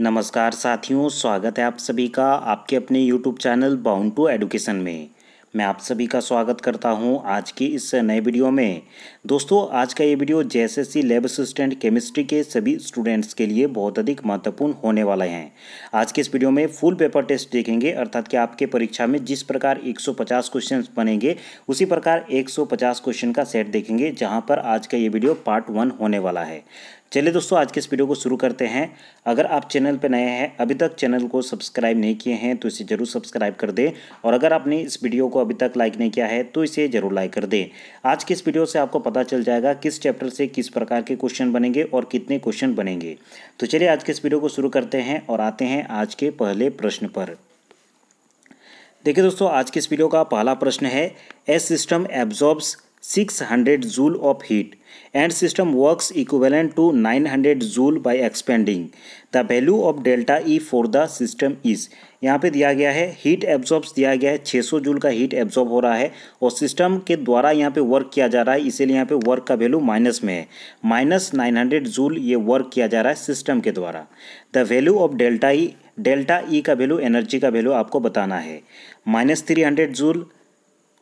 नमस्कार साथियों स्वागत है आप सभी का आपके अपने YouTube channel bound to education में मैं आप सभी का स्वागत करता हूं आज की इस नए वीडियो में दोस्तों आज का ये video JSSC lab assistant chemistry के सभी स्टूडेंट्स के लिए बहुत अधिक महत्वपूर्ण होने वाले हैं आज के इस वीडियो में फुल पेपर टेस्ट देखेंगे अर्थात कि आपके परीक्षा में जिस प्रकार 150 क्वेश्चन बनेंगे उसी प्रकार एक क्वेश्चन का सेट देखेंगे जहाँ पर आज का ये वीडियो पार्ट वन होने वाला है चलिए दोस्तों आज के इस वीडियो को शुरू करते हैं अगर आप चैनल पर नए हैं अभी तक चैनल को सब्सक्राइब नहीं किए हैं तो इसे ज़रूर सब्सक्राइब कर दें और अगर आपने इस वीडियो को अभी तक लाइक नहीं किया है तो इसे ज़रूर लाइक कर दें आज के इस वीडियो से आपको पता चल जाएगा किस चैप्टर से किस प्रकार के क्वेश्चन बनेंगे और कितने क्वेश्चन बनेंगे तो चलिए आज के इस वीडियो को शुरू करते हैं और आते हैं आज के पहले प्रश्न पर देखिए दोस्तों आज के इस वीडियो का पहला प्रश्न है as system absorbs six hundred joule of heat and system works equivalent to nine hundred joule by expending the value of delta E for the system is यहाँ पे दिया गया है हीट एब्जॉर्ब्स दिया गया है छः सौ जूल का हीट एब्जॉर्ब हो रहा है और सिस्टम के द्वारा यहाँ पे वर्क किया जा रहा है इसीलिए यहाँ पे वर्क का वैल्यू माइनस में है माइनस नाइन हंड्रेड जूल ये वर्क किया जा रहा है सिस्टम के द्वारा the value of delta E delta E का वैल्यू एनर्जी का वैल्यू आपको बताना है minus three hundred joule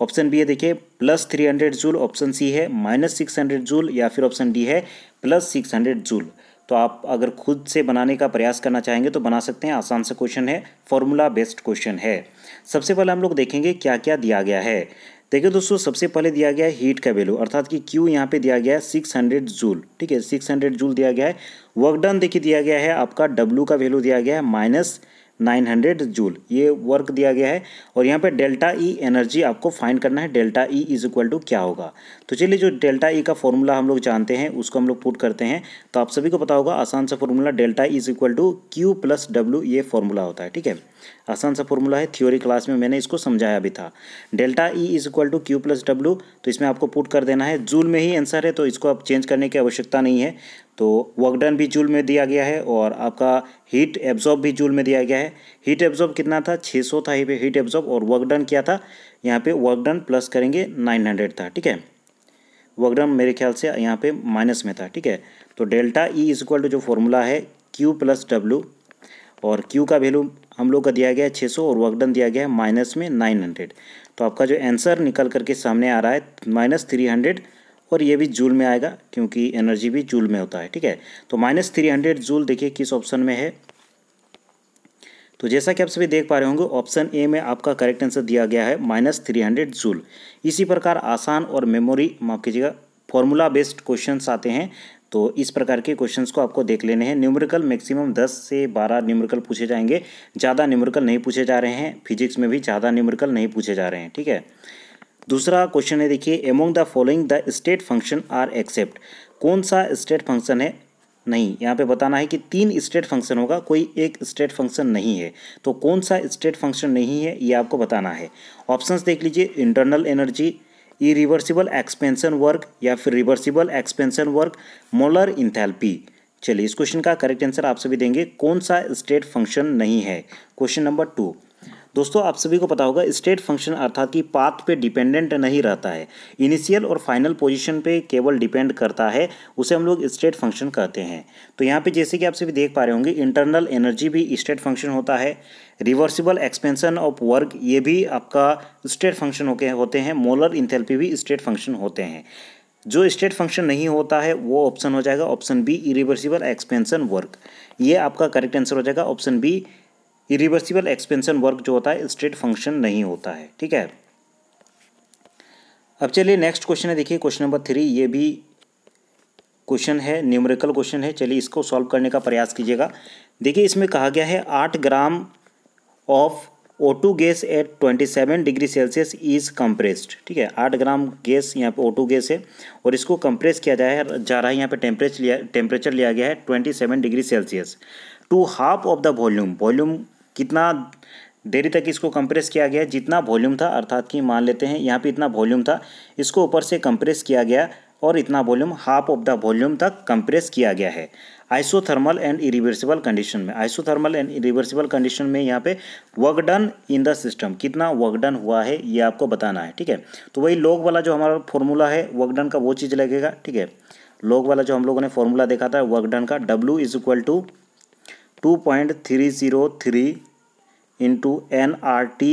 option B है देखिए plus three hundred joule option C है माइनस सिक्स हंड्रेड जूल या फिर ऑप्शन डी है प्लस सिक्स हंड्रेड जूल तो आप अगर खुद से बनाने का प्रयास करना चाहेंगे तो बना सकते हैं आसान सा क्वेश्चन है फॉर्मूला बेस्ड क्वेश्चन है सबसे पहले हम लोग देखेंगे क्या क्या दिया गया है देखिए दोस्तों सबसे पहले दिया गया है हीट का वैल्यू अर्थात कि क्यू यहाँ पे दिया गया है सिक्स हंड्रेड जूल ठीक है सिक्स हंड्रेड जूल दिया गया है वर्क डन देखिए दिया गया है आपका डब्ल्यू का वैल्यू दिया गया है माइनस 900 जूल ये वर्क दिया गया है और यहाँ पे डेल्टा ई एनर्जी आपको फाइंड करना है delta E is equal to क्या होगा तो चलिए जो डेल्टा ई e का फॉर्मूला हम लोग जानते हैं उसको हम लोग पुट करते हैं तो आप सभी को पता होगा आसान सा formula delta is equal to Q plus W ये फॉर्मूला होता है ठीक है आसान सा फॉर्मूला है थ्योरी क्लास में मैंने इसको समझाया भी था delta E is equal to Q plus W तो इसमें आपको पुट कर देना है जूल में ही आंसर है तो इसको आप चेंज करने की आवश्यकता नहीं है तो वर्क डन भी जूल में दिया गया है और आपका हीट एब्जॉर्ब भी जूल में दिया गया है हीट एब्जॉर्ब कितना था 600 था पे हीट एब्जॉर्ब और वर्क डन क्या था यहाँ पे वर्क डन प्लस करेंगे 900 था ठीक है वर्क डन मेरे ख्याल से यहाँ पे माइनस में था ठीक है तो delta E is equal to जो फॉर्मूला है क्यू प्लस डब्ल्यू और क्यू का वैल्यू हम लोग का दिया गया है छः सौ और वर्क डन दिया गया है माइनस में नाइन हंड्रेड तो आपका जो आंसर निकल करके सामने आ रहा है माइनस थ्री हंड्रेड और ये भी जूल में आएगा क्योंकि एनर्जी भी जूल में होता है ठीक है तो माइनस थ्री हंड्रेड जूल देखिए किस ऑप्शन में है तो जैसा कि आप सभी देख पा रहे होंगे ऑप्शन ए में आपका करेक्ट आंसर दिया गया है माइनस थ्री हंड्रेड जूल इसी प्रकार आसान और मेमोरी माफ कीजिएगा फॉर्मूला बेस्ड क्वेश्चन आते हैं तो इस प्रकार के क्वेश्चंस को आपको देख लेने हैं न्यूमेरिकल मैक्सिमम 10 से 12 न्यूमेरिकल पूछे जाएंगे ज़्यादा न्यूमेरिकल नहीं पूछे जा रहे हैं फिजिक्स में भी ज़्यादा न्यूमेरिकल नहीं पूछे जा रहे हैं ठीक है दूसरा क्वेश्चन है देखिए among the following the state function are except कौन सा स्टेट फंक्शन है नहीं यहाँ पे बताना है कि तीन स्टेट फंक्शन होगा कोई एक स्टेट फंक्शन नहीं है तो कौन सा स्टेट फंक्शन नहीं है ये आपको बताना है ऑप्शंस देख लीजिए internal energy E reversible expansion work या फिर reversible expansion work molar enthalpy चलिए इस क्वेश्चन का करेक्ट आंसर आप सभी देंगे कौन सा स्टेट फंक्शन नहीं है क्वेश्चन नंबर टू दोस्तों आप सभी को पता होगा स्टेट फंक्शन अर्थात कि पाथ पे डिपेंडेंट नहीं रहता है इनिशियल और फाइनल पोजिशन पे केवल डिपेंड करता है उसे हम लोग स्टेट फंक्शन कहते हैं तो यहाँ पे जैसे कि आप सभी देख पा रहे होंगे इंटरनल एनर्जी भी स्टेट फंक्शन होता है रिवर्सिबल एक्सपेंशन ऑफ वर्क ये भी आपका स्टेट फंक्शन होके होते हैं मोलर इंथेल्पी भी स्टेट फंक्शन होते हैं जो स्टेट फंक्शन नहीं होता है वो ऑप्शन हो जाएगा option B irreversible expansion work ये आपका करेक्ट आंसर हो जाएगा option B irreversible expansion work जो होता है स्ट्रेट फंक्शन नहीं होता है ठीक है अब चलिए नेक्स्ट क्वेश्चन है देखिए क्वेश्चन नंबर थ्री ये भी क्वेश्चन है न्यूमेरिकल क्वेश्चन है चलिए इसको सॉल्व करने का प्रयास कीजिएगा देखिए इसमें कहा गया है आठ gram of O two gas at twenty seven degree Celsius is compressed ठीक है आठ ग्राम गैस यहाँ पे ओ टू गैस है और इसको कंप्रेस किया जाए जा रहा है यहाँ पे टेम्परेचर लिया टेम्परेचर लिया गया है twenty seven degree Celsius to half of the volume volume कितना देरी तक इसको कंप्रेस किया गया जितना वॉल्यूम था अर्थात कि मान लेते हैं यहाँ पे इतना वॉल्यूम था इसको ऊपर से कंप्रेस किया गया और इतना volume half of the volume तक कंप्रेस किया गया है आइसोथर्मल एंड इरिवर्सिबल कंडीशन में आइसोथर्मल एंड इरिवर्सिबल कंडीशन में यहाँ पे work done in the system कितना वर्क डन हुआ है ये आपको बताना है ठीक है तो वही लोग वाला जो हमारा फॉर्मूला है वर्क डन का वो चीज़ लगेगा ठीक है लोग वाला जो हम लोगों ने फॉर्मूला देखा था वर्क डन का W is equal to two point three zero three into n R T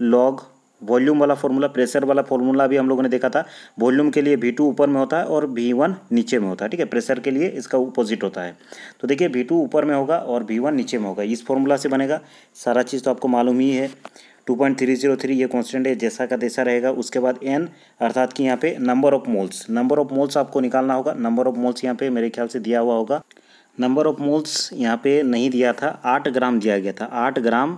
log volume वाला फॉर्मूला प्रेशर वाला फॉर्मूला भी हम लोगों ने देखा था वॉल्यूम के लिए भी टू ऊपर में होता है और भी वन नीचे में होता है ठीक है प्रेशर के लिए इसका अपोजिट होता है तो देखिए भी टू ऊपर में होगा और भी वन नीचे में होगा इस फॉर्मूला से बनेगा सारा चीज़ तो आपको मालूम ही है two point three zero three ये कॉन्स्टेंट है जैसा का तैसा रहेगा उसके बाद एन अर्थात कि यहाँ पे number of moles number of moles आपको निकालना होगा नंबर ऑफ मोल्स यहाँ पे मेरे ख्याल से दिया हुआ होगा नंबर ऑफ मोल्स यहाँ पे नहीं दिया था आठ ग्राम दिया गया था आठ ग्राम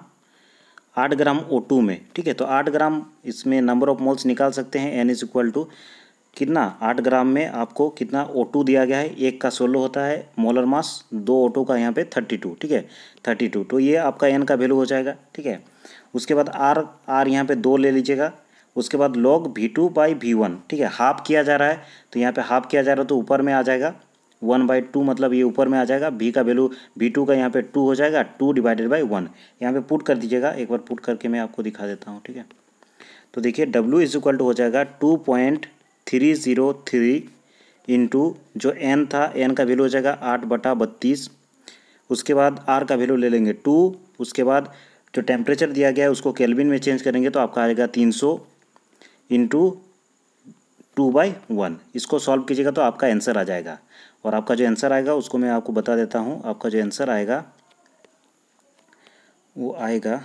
आठ ग्राम ओ टू में ठीक है तो आठ ग्राम इसमें नंबर ऑफ मोल्स निकाल सकते हैं एन इज इक्वल टू कितना आठ ग्राम में आपको कितना ओ टू दिया गया है एक का सोलो होता है मोलर मास दो ओ टू का यहाँ पे थर्टी टू ठीक है थर्टी टू तो ये आपका एन का वैल्यू हो जाएगा ठीक है उसके बाद आर आर यहाँ पे दो ले लीजिएगा उसके बाद log V two by V one ठीक है हाफ किया जा रहा है तो यहाँ पे हाफ किया जा रहा है तो ऊपर में आ जाएगा वन बाई टू मतलब ये ऊपर में आ जाएगा भी का वैल्यू भी टू का यहाँ पे टू हो जाएगा टू डिवाइडेड बाई वन यहाँ पे पुट कर दीजिएगा एक बार पुट करके मैं आपको दिखा देता हूँ ठीक है तो देखिए डब्ल्यू इज इक्वल टू हो जाएगा two point three zero three into जो एन था एन का वैल्यू हो जाएगा आठ बटा बत्तीस उसके बाद आर का वैल्यू ले लेंगे टू उसके बाद जो टेम्परेचर दिया गया है उसको केल्विन में चेंज करेंगे तो आपका आएगा तीन सौ इंटू टू बाई वन इसको सॉल्व कीजिएगा तो आपका आंसर आ जाएगा और आपका जो आंसर आएगा उसको मैं आपको बता देता हूँ आपका जो आंसर आएगा वो आएगा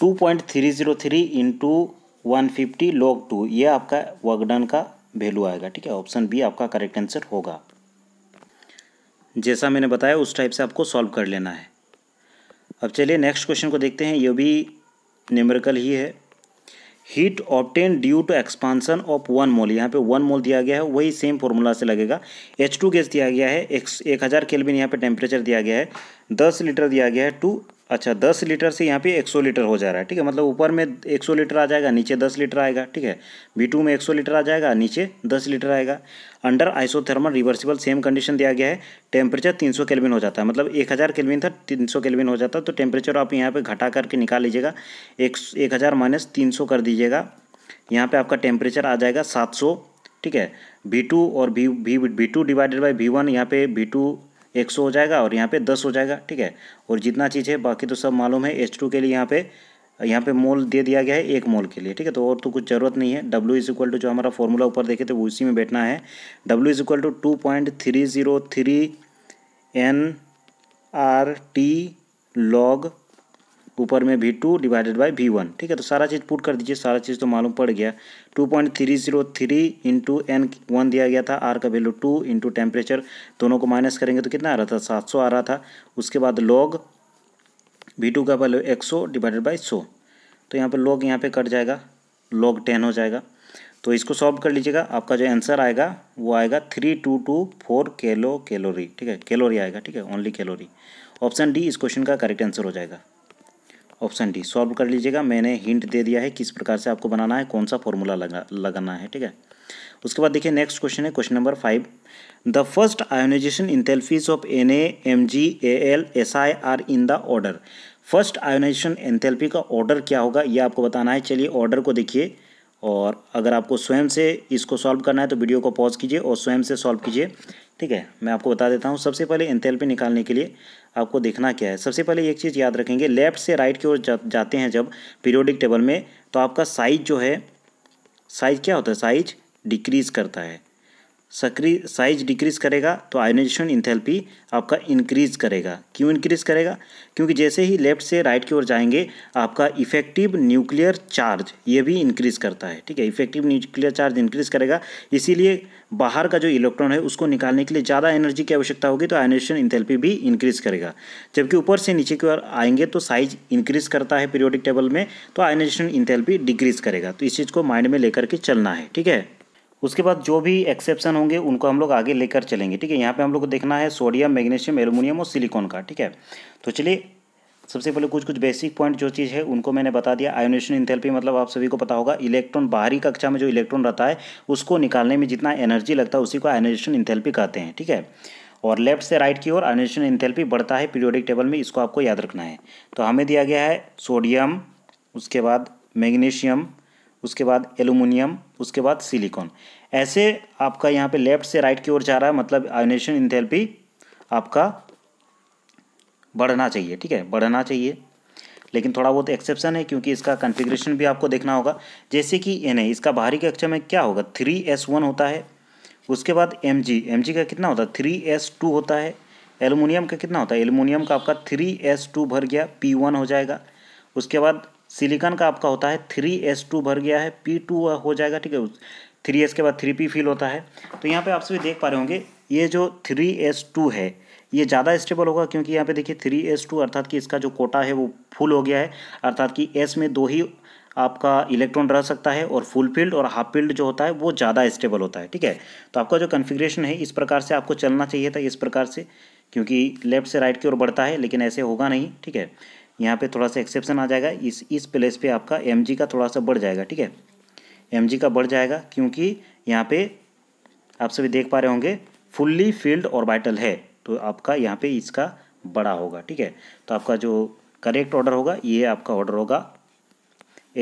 two point three zero three into one fifty log two ये आपका वर्कडन का वैल्यू आएगा ठीक है ऑप्शन बी आपका करेक्ट आंसर होगा जैसा मैंने बताया उस टाइप से आपको सॉल्व कर लेना है अब चलिए नेक्स्ट क्वेश्चन को देखते हैं ये भी न्यूमेरिकल ही है heat obtain due to expansion of one mole यहाँ पे वन मोल दिया गया है वही सेम फॉर्मूला से लगेगा एच टू गैस दिया गया है एक हज़ार केल्विन यहाँ पे टेम्परेचर दिया गया है दस लीटर दिया गया है टू अच्छा दस लीटर से यहाँ पे एक सौ लीटर हो जा रहा है ठीक है मतलब ऊपर में एक सौ लीटर आ जाएगा नीचे दस लीटर आएगा ठीक है बी टू में एक सौ लीटर आ जाएगा नीचे दस लीटर आएगा under isothermal reversible same condition दिया गया है टेम्परेचर तीन सौ केलविन हो जाता है मतलब एक हज़ार केलविन था तीन सौ केलविन हो जाता तो टेम्परेचर आप यहाँ पर घटा करके निकाल लीजिएगा एक एक हज़ार माइनस तीन सौ कर दीजिएगा यहाँ पर आपका टेम्परेचर आ जाएगा सात सौ ठीक है बी टू और V V V two divided by V one यहाँ पे बी टू एक सौ हो जाएगा और यहाँ पे दस हो जाएगा ठीक है और जितना चीज़ है बाकी तो सब मालूम है एच टू के लिए यहाँ पे यहाँ पे मोल दे दिया गया है एक मोल के लिए ठीक है तो और तो कुछ ज़रूरत नहीं है W इज इक्वल टू जो हमारा फॉर्मूला ऊपर देखे थे वो इसी में बैठना है W is equal to two point three zero three n R T log ऊपर में V two divided by V one ठीक है तो सारा चीज़ पुट कर दीजिए सारा चीज़ तो मालूम पड़ गया two point three zero three into n one दिया गया था आर का वैल्यू टू इंटू टेम्परेचर दोनों को माइनस करेंगे तो कितना आ रहा था सात सौ आ रहा था उसके बाद लॉग भी टू का वैल्यू एक सौ डिवाइडेड बाई सौ तो यहाँ पर लॉग यहाँ पर कट जाएगा लॉग टेन हो जाएगा तो इसको सॉल्व कर लीजिएगा आपका जो आंसर आएगा वो आएगा थ्री टू टू फोर केलो कैलोरी ठीक है कैलोरी आएगा ठीक है ओनली कैलोरी ऑप्शन डी इस क्वेश्चन का करेक्ट आंसर हो जाएगा ऑप्शन डी सॉल्व कर लीजिएगा मैंने हिंट दे दिया है किस प्रकार से आपको बनाना है कौन सा फॉर्मूला लगा लगाना है ठीक है उसके बाद देखिए नेक्स्ट क्वेश्चन है question number five the first ionization enthalpies of N A M G A L S I are in the order first ionization enthalpy का ऑर्डर क्या होगा ये आपको बताना है चलिए ऑर्डर को देखिए और अगर आपको स्वयं से इसको सॉल्व करना है तो वीडियो को पॉज कीजिए और स्वयं से सॉल्व कीजिए ठीक है मैं आपको बता देता हूँ सबसे पहले एंथैल्पी निकालने के लिए आपको देखना क्या है सबसे पहले एक चीज़ याद रखेंगे लेफ्ट से राइट की ओर जा, जाते हैं जब पीरियोडिक टेबल में तो आपका साइज जो है साइज क्या होता है साइज डिक्रीज़ करता है सक्री साइज डिक्रीज करेगा तो आयोनाइजेशन इंथेल्पी आपका इंक्रीज करेगा क्यों इंक्रीज करेगा क्योंकि जैसे ही लेफ्ट से राइट की ओर जाएंगे आपका इफेक्टिव न्यूक्लियर चार्ज ये भी इंक्रीज करता है ठीक है इफेक्टिव न्यूक्लियर चार्ज इंक्रीज करेगा इसीलिए बाहर का जो इलेक्ट्रॉन है उसको निकालने के लिए ज़्यादा एनर्जी की आवश्यकता होगी तो आयोनाइजेशन इंथेल्पी भी इंक्रीज करेगा जबकि ऊपर से नीचे की ओर आएंगे तो साइज इंक्रीज करता है पीरियोडिक टेबल में तो आयोनाइजेशन इंथेल्पी डिक्रीज करेगा तो इस चीज़ को माइंड में लेकर के चलना है ठीक है उसके बाद जो भी एक्सेप्शन होंगे उनको हम लोग आगे लेकर चलेंगे ठीक है यहाँ पे हम लोग को देखना है सोडियम मैग्नीशियम एलुमिनियम और सिलिकॉन का ठीक है तो चलिए सबसे पहले कुछ कुछ बेसिक पॉइंट जो चीज़ है उनको मैंने बता दिया आयोनेशन इंथेल्पी मतलब आप सभी को पता होगा इलेक्ट्रॉन बाहरी कक्षा में जो इलेक्ट्रॉन रहता है उसको निकालने में जितना एनर्जी लगता है उसी को आयोनेशन इंथेल्पी कहते हैं ठीक है और लेफ्ट से राइट की ओर आयोनेशन इंथेल्पी बढ़ता है पीरियोडिक टेबल में इसको आपको याद रखना है तो हमें दिया गया है सोडियम उसके बाद मैग्नीशियम उसके बाद एलुमिनियम उसके बाद सिलिकॉन ऐसे आपका यहाँ पे लेफ्ट से राइट की ओर जा रहा है मतलब आयोनेशन इंथेरेपी आपका बढ़ना चाहिए ठीक है बढ़ना चाहिए लेकिन थोड़ा बहुत एक्सेप्शन है क्योंकि इसका कॉन्फ़िगरेशन भी आपको देखना होगा जैसे कि एन इसका बाहरी कक्षा में क्या होगा थ्री एस वन होता है उसके बाद एम जी एम जी का कितना होता है थ्री एस टू होता है एलुमिनियम का कितना होता है एलुमिनियम का आपका थ्री एस टू भर गया पी वन हो जाएगा उसके बाद सिलिकॉन का आपका होता है थ्री एस टू भर गया है पी टू हो जाएगा ठीक है उस थ्री एस के बाद थ्री पी फील होता है तो यहाँ पे आप सभी देख पा रहे होंगे ये जो थ्री एस टू है ये ज़्यादा स्टेबल होगा क्योंकि यहाँ पे देखिए थ्री एस टू अर्थात कि इसका जो कोटा है वो फुल हो गया है अर्थात कि एस में दो ही आपका इलेक्ट्रॉन रह सकता है और फुल फील्ड और हाफ फील्ड जो होता है वो ज़्यादा स्टेबल होता है ठीक है तो आपका जो कन्फिग्रेशन है इस प्रकार से आपको चलना चाहिए था इस प्रकार से क्योंकि लेफ्ट से राइट की ओर बढ़ता है लेकिन ऐसे होगा नहीं ठीक है यहाँ पे थोड़ा सा एक्सेप्शन आ जाएगा इस इस प्लेस पे आपका एम का थोड़ा सा बढ़ जाएगा ठीक है एम का बढ़ जाएगा क्योंकि यहाँ पे आप सभी देख पा रहे होंगे फुल्ली फील्ड ऑर्बिटल है तो आपका यहाँ पे इसका बड़ा होगा ठीक है तो आपका जो करेक्ट ऑर्डर होगा ये आपका ऑर्डर होगा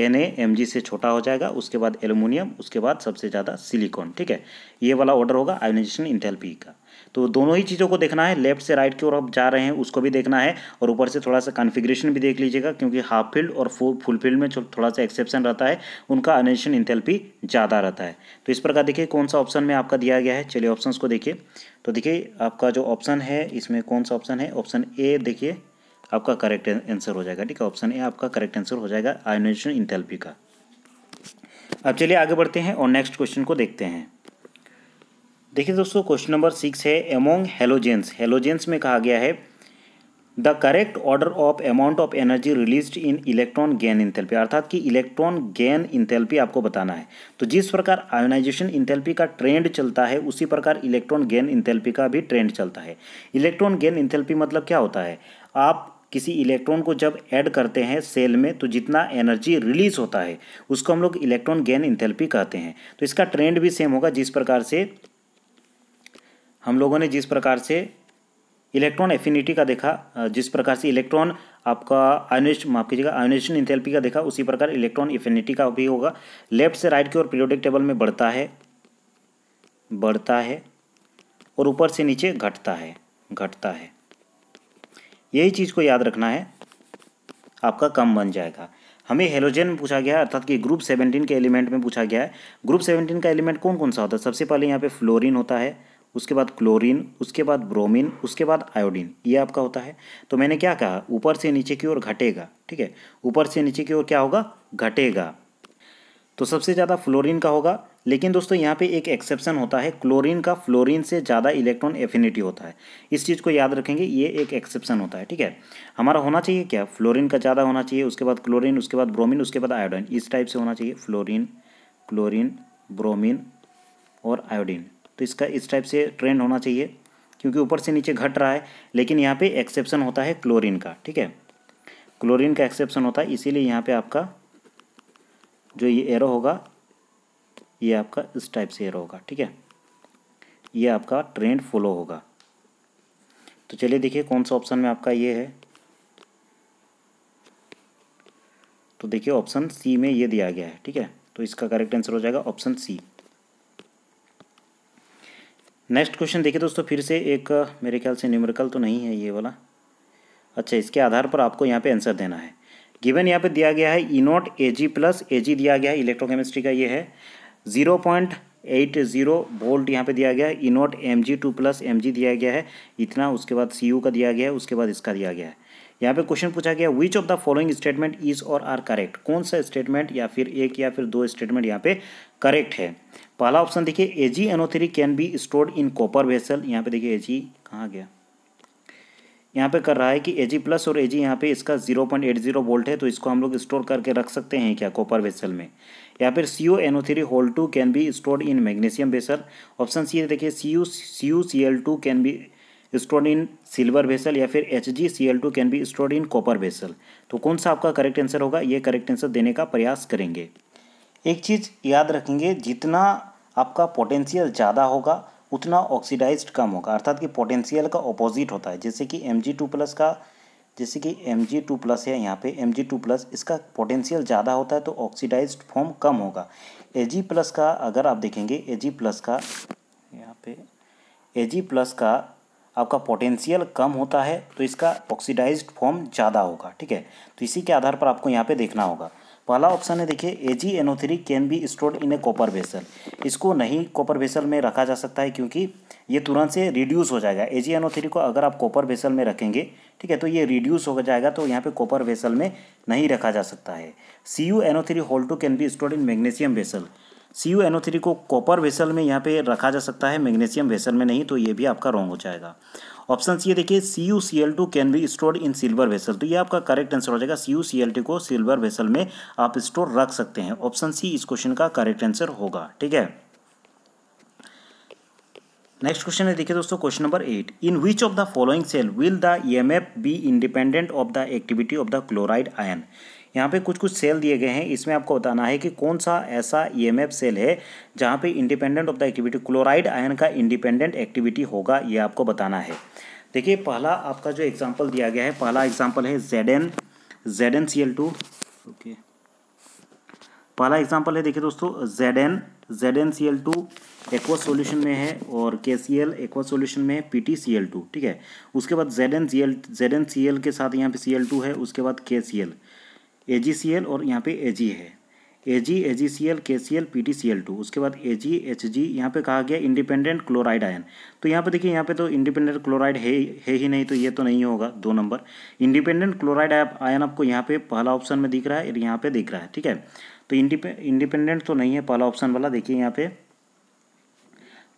एन ए एम जी से छोटा हो जाएगा उसके बाद एलुमिनियम उसके बाद सबसे ज़्यादा सिलिकॉन ठीक है ये वाला ऑर्डर होगा आयोनाइजेशन इंटेलपी का तो दोनों ही चीज़ों को देखना है लेफ्ट से राइट की ओर आप जा रहे हैं उसको भी देखना है और ऊपर से थोड़ा सा कॉन्फ़िगरेशन भी देख लीजिएगा क्योंकि हाफ फील्ड और फुल फील्ड में थोड़ा सा एक्सेप्शन रहता है उनका अनेशन इंथेल्पी ज़्यादा रहता है तो इस प्रकार देखिए कौन सा ऑप्शन में आपका दिया गया है चलिए ऑप्शन को देखिए तो देखिए आपका जो ऑप्शन है इसमें कौन सा ऑप्शन है ऑप्शन ए देखिए आपका करेक्ट आंसर हो जाएगा ठीक है ऑप्शन ए आपका करेक्ट आंसर हो जाएगा आयोनेशन इंथेल्पी का अब चलिए आगे बढ़ते हैं और नेक्स्ट क्वेश्चन को देखते हैं देखिए दोस्तों क्वेश्चन नंबर सिक्स है एमोंग हेलोजेंस हेलोजेंस में कहा गया है the correct order of amount of energy release in electron gain enthalpy अर्थात कि इलेक्ट्रॉन गेन इंथेल्पी आपको बताना है तो जिस प्रकार आयोनाइजेशन इंथेल्पी का ट्रेंड चलता है उसी प्रकार इलेक्ट्रॉन गेन इंथेल्पी का भी ट्रेंड चलता है इलेक्ट्रॉन गेन इंथेल्पी मतलब क्या होता है आप किसी इलेक्ट्रॉन को जब ऐड करते हैं सेल में तो जितना एनर्जी रिलीज होता है उसको हम लोग इलेक्ट्रॉन गेन इंथेल्पी कहते हैं तो इसका ट्रेंड भी सेम होगा जिस प्रकार से हम लोगों ने जिस प्रकार से इलेक्ट्रॉन एफिनिटी का देखा जिस प्रकार से इलेक्ट्रॉन आपका आयोनेशन माफ कीजिएगा आयोनेशन इंथेल्पी का देखा उसी प्रकार इलेक्ट्रॉन इफिनिटी का भी होगा लेफ्ट से राइट की ओर पीरियोडिक टेबल में बढ़ता है बढ़ता है और ऊपर से नीचे घटता है घटता है यही चीज़ को याद रखना है आपका कम बन जाएगा हमें हेलोजन पूछा गया है अर्थात कि ग्रुप सेवनटीन के एलिमेंट में पूछा गया है ग्रुप सेवनटीन का एलिमेंट कौन कौन सा होता है सबसे पहले यहाँ पे फ्लोरीन होता है उसके बाद क्लोरीन उसके बाद ब्रोमीन उसके बाद आयोडीन ये आपका होता है तो मैंने क्या कहा ऊपर से नीचे की ओर घटेगा ठीक है ऊपर से नीचे की ओर क्या होगा घटेगा तो सबसे ज़्यादा फ्लोरीन का होगा लेकिन दोस्तों यहाँ पे एक एक्सेप्शन होता है क्लोरीन का फ्लोरीन से ज़्यादा इलेक्ट्रॉन एफिनिटी होता है इस चीज़ को याद रखेंगे ये एक एक्सेप्शन होता है ठीक है हमारा होना चाहिए क्या फ्लोरीन का ज़्यादा होना चाहिए उसके बाद क्लोरीन उसके बाद ब्रोमीन उसके बाद आयोडीन इस टाइप से होना चाहिए फ्लोरीन क्लोरीन ब्रोमीन और आयोडीन तो इसका इस टाइप से ट्रेंड होना चाहिए क्योंकि ऊपर से नीचे घट रहा है लेकिन यहाँ पे एक्सेप्शन होता है क्लोरीन का ठीक है क्लोरीन का एक्सेप्शन होता है इसीलिए यहाँ पे आपका जो ये एरो होगा ये आपका इस टाइप से एरो होगा ठीक है ये आपका ट्रेंड फॉलो होगा तो चलिए देखिए कौन सा ऑप्शन में आपका ये है तो देखिए ऑप्शन सी में ये दिया गया है ठीक है तो इसका करेक्ट आंसर हो जाएगा ऑप्शन सी नेक्स्ट क्वेश्चन देखिए दोस्तों फिर से एक मेरे ख्याल से न्यूमेरिकल तो नहीं है ये वाला अच्छा इसके आधार पर आपको यहाँ पे आंसर देना है गिवन यहाँ पे दिया गया है E not a G plus A जी दिया गया है इलेक्ट्रोकेमिस्ट्री का ये है zero point eight zero volt यहाँ पे दिया गया है E naught M G two plus M G दिया गया है इतना उसके बाद सी यू का दिया गया है उसके बाद इसका दिया गया है यहाँ पे क्वेश्चन पूछा गया which of the following statement is or are correct कौन सा स्टेटमेंट या फिर एक या फिर दो स्टेटमेंट यहाँ पे करेक्ट है पहला ऑप्शन देखिए A G N O three can be stored in copper vessel यहाँ पे देखिए ए जी कहाँ गया यहाँ पे कर रहा है कि ए जी प्लस और ए जी यहाँ पे इसका zero point eight zero volt है तो इसको हम लोग स्टोर करके रख सकते हैं क्या कॉपर वेसल में या फिर C O N O three whole two can be stored in magnesium vessel option C देखिए C U C U C L two can be stored in silver vessel या फिर H G C L two can be stored in copper vessel तो कौन सा आपका correct answer होगा ये correct answer देने का प्रयास करेंगे एक चीज़ याद रखेंगे जितना आपका पोटेंशियल ज़्यादा होगा उतना ऑक्सीडाइज्ड कम होगा अर्थात कि पोटेंशियल का ऑपोजिट होता है जैसे कि एम जी टू प्लस का जैसे कि एम जी टू प्लस है यहाँ पे एम जी टू प्लस इसका पोटेंशियल ज़्यादा होता है तो ऑक्सीडाइज फॉर्म कम होगा ए जी प्लस का अगर आप देखेंगे ए जी प्लस का यहाँ पे ए जी प्लस का आपका पोटेंशियल कम होता है तो इसका ऑक्सीडाइज फॉर्म ज़्यादा होगा ठीक है तो इसी के आधार पर आपको यहाँ पे देखना होगा पहला ऑप्शन है देखिए A G N O three can be stored in a copper vessel इसको नहीं कॉपर वेसल में रखा जा सकता है क्योंकि ये तुरंत से रिड्यूस हो जाएगा ए जी एन ओ थ्री को अगर आप कॉपर वेसल में रखेंगे ठीक है तो ये रिड्यूस हो जाएगा तो यहाँ पे कॉपर वेसल में नहीं रखा जा सकता है C U N O three whole two can be stored in magnesium vessel C U N O three को कॉपर वेसल में यहाँ पे रखा जा सकता है मैग्नीशियम वेसल में नहीं तो ये भी आपका रॉन्ग हो जाएगा ऑप्शन सी देखिए C U C L two can be stored in silver vessel तो ये आपका करेक्ट आंसर हो जाएगा C U C L two को सिल्वर वेसल में आप स्टोर रख सकते हैं ऑप्शन सी इस क्वेश्चन का करेक्ट आंसर होगा ठीक है नेक्स्ट क्वेश्चन है देखिए दोस्तों question number eight in which of the following cell will the E be independent of the activity of the chloride ion यहाँ पे कुछ कुछ सेल दिए गए हैं इसमें आपको बताना है कि कौन सा ऐसा ईएमएफ e सेल है जहाँ पे independent of the activity chloride ion का इंडिपेंडेंट एक्टिविटी होगा ये आपको बताना है देखिए पहला आपका जो एग्जाम्पल दिया गया है पहला एग्जाम्पल है Z N Z N C L two okay पहला एग्जाम्पल है देखिए दोस्तों Z N Z N C L two aqua solution में है और के सी एल एक्वा सोल्यूशन में है P T C L two ठीक है उसके बाद Z N C L Z N C L के साथ यहाँ पे सी एल टू है उसके बाद के C L A ji C L और यहाँ पे ए जी है ए जी ए जी C L K C L P T C L two उसके बाद ए जी एच जी यहाँ पे कहा गया इंडिपेंडेंट क्लोराइड आयन तो यहाँ पे देखिए यहाँ पे तो इंडिपेंडेंट क्लोराइड है है ही नहीं तो ये तो नहीं होगा दो नंबर इंडिपेंडेंट क्लोराइड आयन आपको यहाँ पे पहला ऑप्शन में दिख रहा है और यहाँ पे दिख रहा है ठीक है तो इंडिपेंडेंट तो नहीं है पहला ऑप्शन वाला देखिए यहाँ पे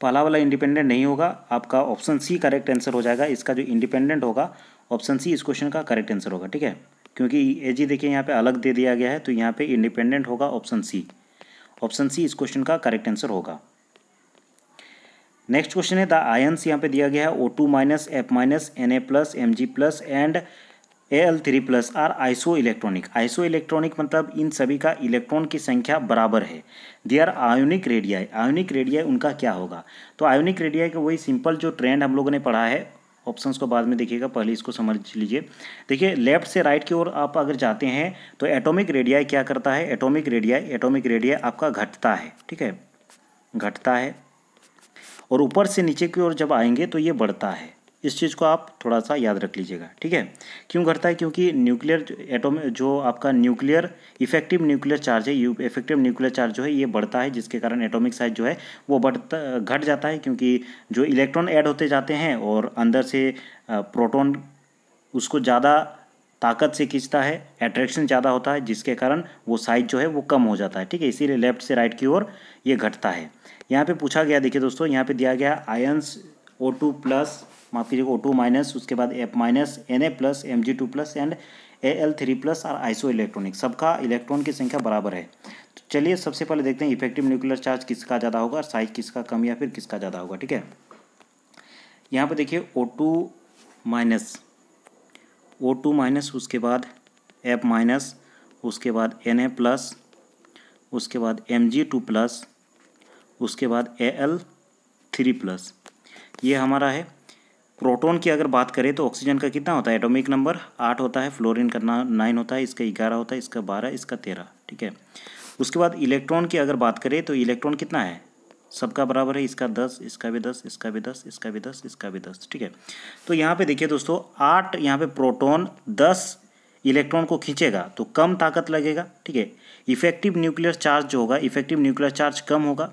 पहला वाला इंडिपेंडेंट नहीं होगा आपका ऑप्शन सी करेक्ट आंसर हो जाएगा इसका जो इंडिपेंडेंट होगा ऑप्शन सी इस क्वेश्चन का करेक्ट आंसर होगा ठीक है क्योंकि ए जी देखिए यहाँ पे अलग दे दिया गया है तो यहाँ पे इंडिपेंडेंट होगा ऑप्शन सी ऑप्शन सी इस क्वेश्चन का करेक्ट आंसर होगा नेक्स्ट क्वेश्चन है द आयंस यहाँ पे दिया गया है O two minus F minus N A plus M G plus and A L three plus are isoelectronic isoelectronic मतलब इन सभी का इलेक्ट्रॉन की संख्या बराबर है they are ionic radii ionic radii उनका क्या होगा तो आयोनिक रेडियाई का वही सिंपल जो ट्रेंड हम लोगों ने पढ़ा है ऑप्शंस को बाद में देखिएगा पहले इसको समझ लीजिए देखिए लेफ्ट से राइट की ओर आप अगर जाते हैं तो एटॉमिक रेडियाई क्या करता है एटॉमिक रेडियाई एटॉमिक रेडियाई आपका घटता है ठीक है घटता है और ऊपर से नीचे की ओर जब आएंगे तो ये बढ़ता है इस चीज़ को आप थोड़ा सा याद रख लीजिएगा ठीक है क्यों करता है क्योंकि न्यूक्लियर एटोम जो आपका न्यूक्लियर इफेक्टिव न्यूक्लियर चार्ज है यू इफेक्टिव न्यूक्लियर चार्ज जो है ये बढ़ता है जिसके कारण एटॉमिक साइज जो है वो बढ़ता घट जाता है क्योंकि जो इलेक्ट्रॉन ऐड होते जाते हैं और अंदर से प्रोटोन उसको ज़्यादा ताकत से खींचता है एट्रैक्शन ज़्यादा होता है जिसके कारण वो साइज जो है वो कम हो जाता है ठीक है इसीलिए लेफ्ट से राइट की ओर ये घटता है यहाँ पर पूछा गया देखिए दोस्तों यहाँ पर दिया गया आयन्स ओ टू प्लस माफ कीजिएगा ओ टू माइनस उसके बाद F minus N A plus M G two plus and A L three plus और आइसो इलेक्ट्रॉनिक सबका इलेक्ट्रॉन की संख्या बराबर है तो चलिए सबसे पहले देखते हैं इफेक्टिव न्यूक्लियर चार्ज किसका ज़्यादा होगा और साइज किसका कम या फिर किसका ज़्यादा होगा ठीक है यहाँ पर देखिए O two minus O two minus उसके बाद एफ माइनस उसके बाद एन ए प्लस उसके बाद एम जी टू प्लस उसके बाद ए एल थ्री प्लस ये हमारा है प्रोटॉन की अगर बात करें तो ऑक्सीजन का कितना होता है एटॉमिक नंबर आठ होता है फ्लोरीन का नाइन होता है इसका ग्यारह होता है इसका बारह इसका तेरह ठीक है उसके बाद इलेक्ट्रॉन की अगर बात करें तो इलेक्ट्रॉन कितना है सबका बराबर है इसका दस इसका भी दस इसका भी दस इसका भी दस इसका भी दस ठीक है तो यहाँ पे देखिए दोस्तों आठ यहाँ पे प्रोटोन दस इलेक्ट्रॉन को खींचेगा तो कम ताकत लगेगा ठीक है इफेक्टिव न्यूक्लियर चार्ज जो होगा इफेक्टिव न्यूक्लियर चार्ज कम होगा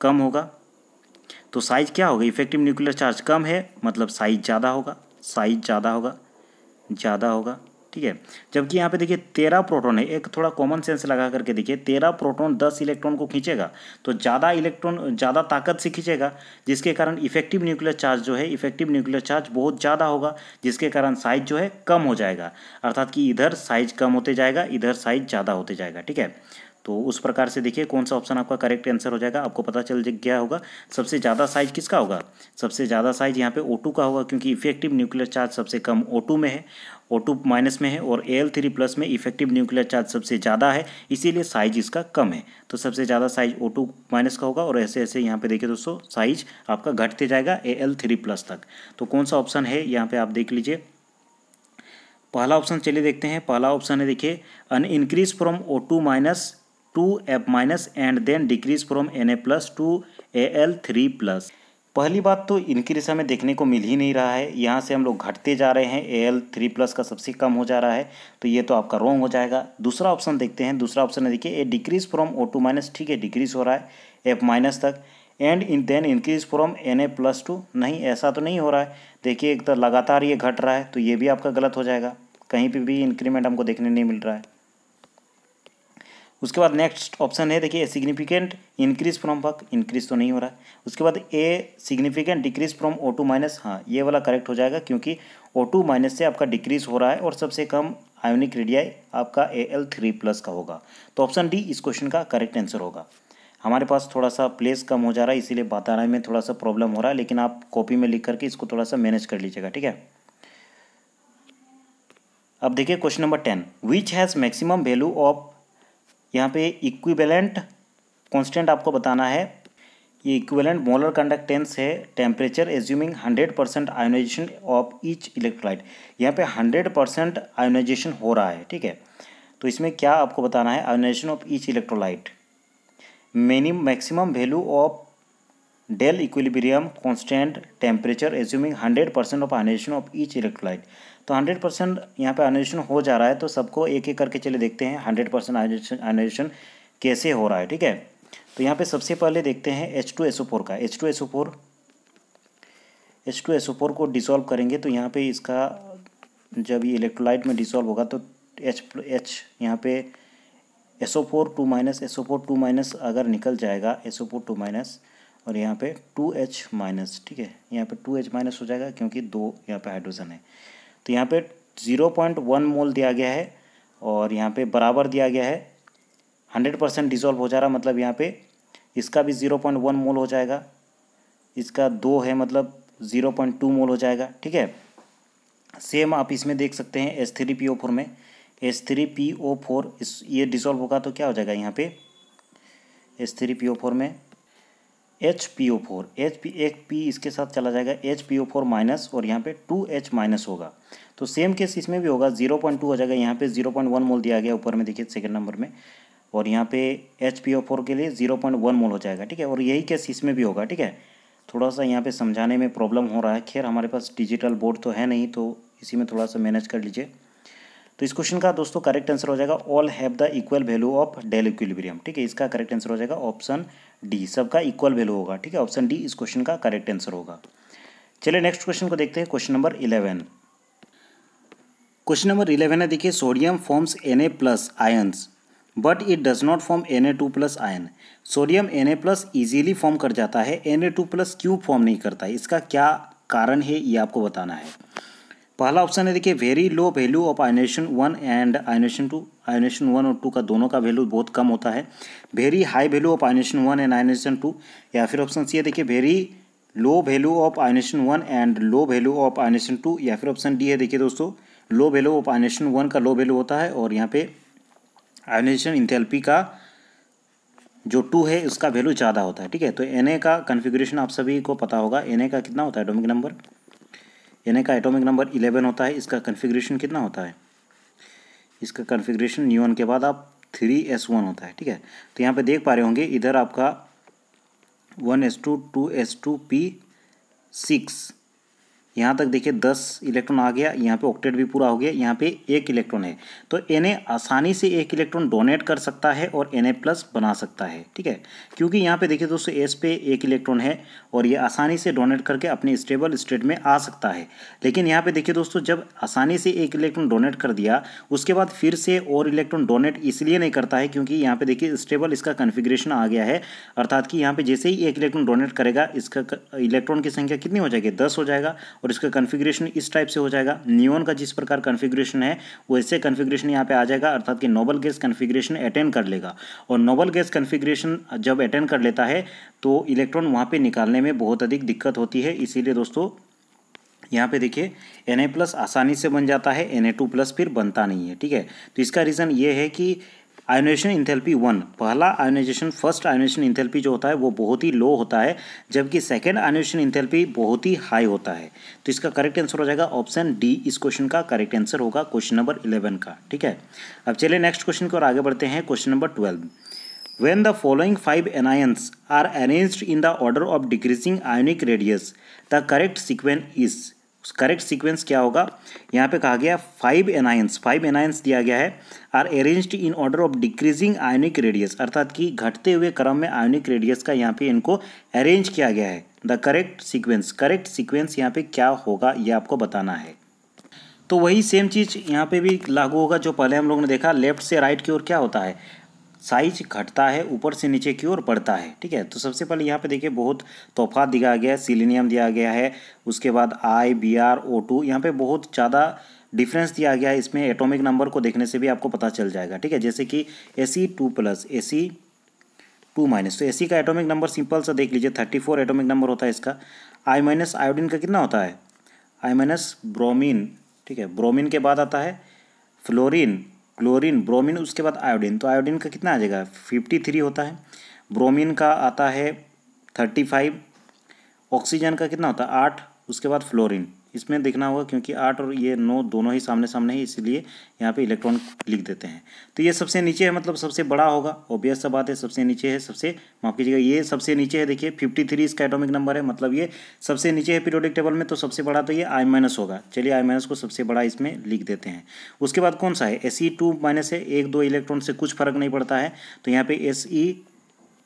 कम होगा तो साइज क्या होगा इफेक्टिव न्यूक्लियर चार्ज कम है मतलब साइज ज़्यादा होगा साइज ज़्यादा होगा ज़्यादा होगा ठीक है जबकि यहाँ पे देखिए तेरह प्रोटॉन है एक थोड़ा कॉमन सेंस लगा करके देखिए तेरह प्रोटॉन दस इलेक्ट्रॉन को खींचेगा तो ज़्यादा इलेक्ट्रॉन ज़्यादा ताकत से खींचेगा जिसके कारण इफेक्टिव न्यूक्लियर चार्ज जो है इफेक्टिव न्यूक्लियर चार्ज बहुत ज़्यादा होगा जिसके कारण साइज जो है कम हो जाएगा अर्थात कि इधर साइज कम होते जाएगा इधर साइज ज़्यादा होते जाएगा ठीक है तो उस प्रकार से देखिए कौन सा ऑप्शन आपका करेक्ट आंसर हो जाएगा आपको पता चल गया होगा सबसे ज़्यादा साइज किसका होगा सबसे ज़्यादा साइज यहाँ पे ओ का होगा क्योंकि इफेक्टिव न्यूक्लियर चार्ज सबसे कम ओ में है ओ टू माइनस में है और ए एल थ्री प्लस में इफेक्टिव न्यूक्लियर चार्ज सबसे ज़्यादा है इसीलिए साइज इसका कम है तो सबसे ज़्यादा साइज ओ टू माइनस का होगा और ऐसे ऐसे यहाँ पे देखिए दोस्तों साइज आपका घटते जाएगा ए एल थ्री प्लस तक तो कौन सा ऑप्शन है यहाँ पर आप देख लीजिए पहला ऑप्शन चलिए देखते हैं पहला ऑप्शन है देखिए an increase from O two minus to F minus and then decrease from N A plus to A L three plus पहली बात तो इनकी दिशा में देखने को मिल ही नहीं रहा है यहाँ से हम लोग घटते जा रहे हैं ए एल थ्री प्लस का सबसे कम हो जा रहा है तो ये तो आपका रॉन्ग हो जाएगा दूसरा ऑप्शन देखते हैं दूसरा ऑप्शन है देखिए a decrease from O two minus ठीक है डिक्रीज हो रहा है एफ माइनस तक and in then increase from N A plus to नहीं ऐसा तो नहीं हो रहा है देखिए एक तो लगातार ये घट रहा है तो ये भी आपका गलत हो जाएगा कहीं पर भी इंक्रीमेंट हमको देखने नहीं मिल रहा है उसके बाद नेक्स्ट ऑप्शन है देखिए significant increase from work increase तो नहीं हो रहा उसके बाद a significant decrease from O two minus हाँ ये वाला करेक्ट हो जाएगा क्योंकि ओ टू माइनस से आपका डिक्रीज हो रहा है और सबसे कम आयोनिक रेडियाई आपका ए एल थ्री प्लस का होगा तो ऑप्शन डी इस क्वेश्चन का करेक्ट आंसर होगा हमारे पास थोड़ा सा प्लेस कम हो जा रहा है इसीलिए बताने में थोड़ा सा प्रॉब्लम हो रहा है लेकिन आप कॉपी में लिख करके इसको थोड़ा सा मैनेज कर लीजिएगा ठीक है अब देखिए question number ten which has maximum value of यहाँ पे इक्विवेलेंट कांस्टेंट आपको बताना है ये इक्विवेलेंट मोलर कंडक्टेंस है temperature assuming 100 percent ionization of each electrolyte यहाँ पे 100 परसेंट आयोनाइजेशन हो रहा है ठीक है तो इसमें क्या आपको बताना है ionization of each electrolyte many maximum value of del equilibrium constant temperature assuming hundred percent of ionization of each electrolyte तो हंड्रेड परसेंट यहाँ पर आयोनाइजेशन हो जा रहा है तो सबको एक एक करके चले देखते हैं हंड्रेड परसेंट आयोनाइजेशन कैसे हो रहा है ठीक है तो यहाँ पे सबसे पहले देखते हैं H two S O four का H two S O four H two S O four को डिसॉल्व करेंगे तो यहाँ पे इसका जब ये इलेक्ट्रोलाइट में डिसॉल्व होगा तो एच एच यहाँ पे S O four two minus S O four two minus अगर निकल जाएगा S O four two minus और यहाँ पे टू एच माइनस ठीक है यहाँ पे टू एच माइनस हो जाएगा क्योंकि दो यहाँ पे हाइड्रोजन है तो यहाँ पे ज़ीरो पॉइंट वन मोल दिया गया है और यहाँ पे बराबर दिया गया है हंड्रेड परसेंट डिजोल्व हो जा रहा मतलब यहाँ पे इसका भी ज़ीरो पॉइंट वन मोल हो जाएगा इसका दो है मतलब ज़ीरो पॉइंट टू मोल हो जाएगा ठीक है सेम आप इसमें देख सकते हैं S three P O four में S three P O four इस ये डिज़ोल्व होगा तो क्या हो जाएगा यहाँ पे S three P O four में H P O four H P एक पी इसके साथ चला जाएगा H P O four minus और यहाँ पे टू एच माइनस होगा तो सेम केस इसमें भी होगा जीरो पॉइंट टू हो जाएगा यहाँ पे जीरो पॉइंट वन मोल दिया गया ऊपर में देखिए सेकंड नंबर में और यहाँ पे एच पी ओ फोर के लिए जीरो पॉइंट वन मोल हो जाएगा ठीक है और यही केस इसमें भी होगा ठीक है थोड़ा सा यहाँ पर समझाने में प्रॉब्लम हो रहा है खैर हमारे पास डिजिटल बोर्ड तो है नहीं तो इसी में थोड़ा सा मैनेज कर लीजिए तो इस क्वेश्चन का दोस्तों करेक्ट आंसर हो जाएगा all have the equal value of del equilibrium ठीक है इसका करेक्ट आंसर हो जाएगा ऑप्शन डी सबका इक्वल वैल्यू होगा ठीक है ऑप्शन डी इस क्वेश्चन का करेक्ट आंसर होगा चलिए नेक्स्ट क्वेश्चन को देखते हैं question number eleven question number eleven है देखिए sodium forms N A plus ions but it does not form N A two plus ion sodium N A plus easily form कर जाता है एन ए टू प्लस क्यों form नहीं करता है इसका क्या कारण है ये आपको बताना है पहला ऑप्शन है देखिए very low value of ionization one and ionization two ionization one और टू का दोनों का वैल्यू बहुत कम होता है very high value of ionization one and ionization two या फिर ऑप्शन सी है देखिए very low value of ionization one and low value of ionization two या फिर ऑप्शन डी है देखिए दोस्तों low value of ionization one का लो वैल्यू होता है और यहाँ पे आइनेशन इंथेल्पी का जो टू है उसका वैल्यू ज़्यादा होता है ठीक है तो एन का कन्फिग्रेशन आप सभी को पता होगा एन का कितना होता है एटोमिक नंबर यानी का एटॉमिक नंबर इलेवन होता है इसका कन्फिग्रेशन कितना होता है इसका कन्फिग्रेशन न्यून के बाद आप थ्री एस वन होता है ठीक है तो यहाँ पे देख पा रहे होंगे इधर आपका one S two two S two P six यहाँ तक देखिए दस इलेक्ट्रॉन आ गया यहाँ पे ऑक्टेट भी पूरा हो गया यहाँ पे एक इलेक्ट्रॉन है तो एन आसानी से एक इलेक्ट्रॉन डोनेट कर सकता है और एन प्लस बना सकता है ठीक है क्योंकि यहाँ पे देखिए दोस्तों एस पे एक इलेक्ट्रॉन है और ये आसानी से डोनेट करके अपने स्टेबल स्टेट में आ सकता है लेकिन यहाँ पे देखिए दोस्तों जब आसानी से एक इलेक्ट्रॉन डोनेट कर दिया उसके बाद फिर से और इलेक्ट्रॉन डोनेट इसलिए नहीं करता है क्योंकि यहाँ पे देखिए स्टेबल इसका कन्फिग्रेशन आ गया है अर्थात कि यहाँ पे जैसे ही एक इलेक्ट्रॉन डोनेट करेगा इसका इलेक्ट्रॉन की संख्या कितनी हो जाएगी दस हो जाएगा और और इसका कन्फिग्रेशन इस टाइप से हो जाएगा नियोन का जिस प्रकार कन्फिग्रेशन है वैसे कन्फिग्रेशन यहाँ पे आ जाएगा अर्थात कि नोबल गैस कन्फिग्रेशन अटेंड कर लेगा और नोबल गैस कन्फिग्रेशन जब अटेंड कर लेता है तो इलेक्ट्रॉन वहाँ पर निकालने में बहुत अधिक दिक्कत होती है इसीलिए दोस्तों यहाँ पे देखिए Na प्लस आसानी से बन जाता है Na2 प्लस फिर बनता नहीं है ठीक है तो इसका रीज़न ये है कि आयोनाइजेशन इंथेल्पी वन पहला आयोनाइजेशन फर्स्ट आयोनाइजेशन इंथेल्पी जो होता है वो बहुत ही लो होता है जबकि सेकेंड आयोनाइजेशन इंथेल्पी बहुत ही हाई होता है तो इसका करेक्ट आंसर हो जाएगा ऑप्शन डी इस क्वेश्चन का करेक्ट आंसर होगा क्वेश्चन नंबर इलेवन का ठीक है अब चलिए नेक्स्ट क्वेश्चन की ओर आगे बढ़ते हैं question number twelve when the following five anions are arranged in the order of decreasing ionic radius the correct sequence is correct sequence क्या होगा यहाँ पे कहा गया फाइव एनायंस फाइव एनायंस दिया गया है are arranged in order of decreasing ionic radius अर्थात कि घटते हुए क्रम में आयोनिक रेडियस का यहाँ पे इनको अरेंज किया गया है the correct sequence correct sequence यहाँ पे क्या होगा ये आपको बताना है तो वही सेम चीज़ यहाँ पे भी लागू होगा जो पहले हम लोगों ने देखा लेफ्ट से राइट की ओर क्या होता है साइज घटता है ऊपर से नीचे की ओर बढ़ता है ठीक है तो सबसे पहले यहाँ पे देखिए बहुत तोहफा दिया गया है सिलीनियम दिया गया है उसके बाद I B R O two यहाँ पर बहुत ज़्यादा डिफरेंस दिया गया है इसमें एटॉमिक नंबर को देखने से भी आपको पता चल जाएगा ठीक है जैसे कि A C two plus A C two minus तो ए सी e का एटॉमिक नंबर सिंपल सा देख लीजिए थर्टी फोर एटोमिक नंबर होता है इसका आई माइनस आयोडिन का कितना होता है आई माइनस ब्रोमिन ठीक है ब्रोमिन के बाद आता है फ्लोरिन क्लोरीन ब्रोमीन उसके बाद आयोडीन तो आयोडीन का कितना आ जाएगा फिफ्टी थ्री होता है ब्रोमीन का आता है थर्टी फाइव ऑक्सीजन का कितना होता है आठ उसके बाद फ्लोरीन इसमें देखना होगा क्योंकि आठ और ये नौ दोनों ही सामने सामने है इसलिए यहाँ पे इलेक्ट्रॉन लिख देते हैं तो ये सबसे नीचे है मतलब सबसे बड़ा होगा ऑब्वियस सा बात है सबसे नीचे है सबसे माफ कीजिएगा ये सबसे नीचे है देखिए फिफ्टी थ्री इसका एटॉमिक नंबर है मतलब ये सबसे नीचे है पीरियोडिक टेबल में तो सबसे बड़ा तो ये आई माइनस होगा चलिए आई माइनस को सबसे बड़ा इसमें लिख देते हैं उसके बाद कौन सा है एस ई टू माइनस है एक दो इलेक्ट्रॉन से कुछ फर्क नहीं पड़ता है तो यहाँ पे एस ई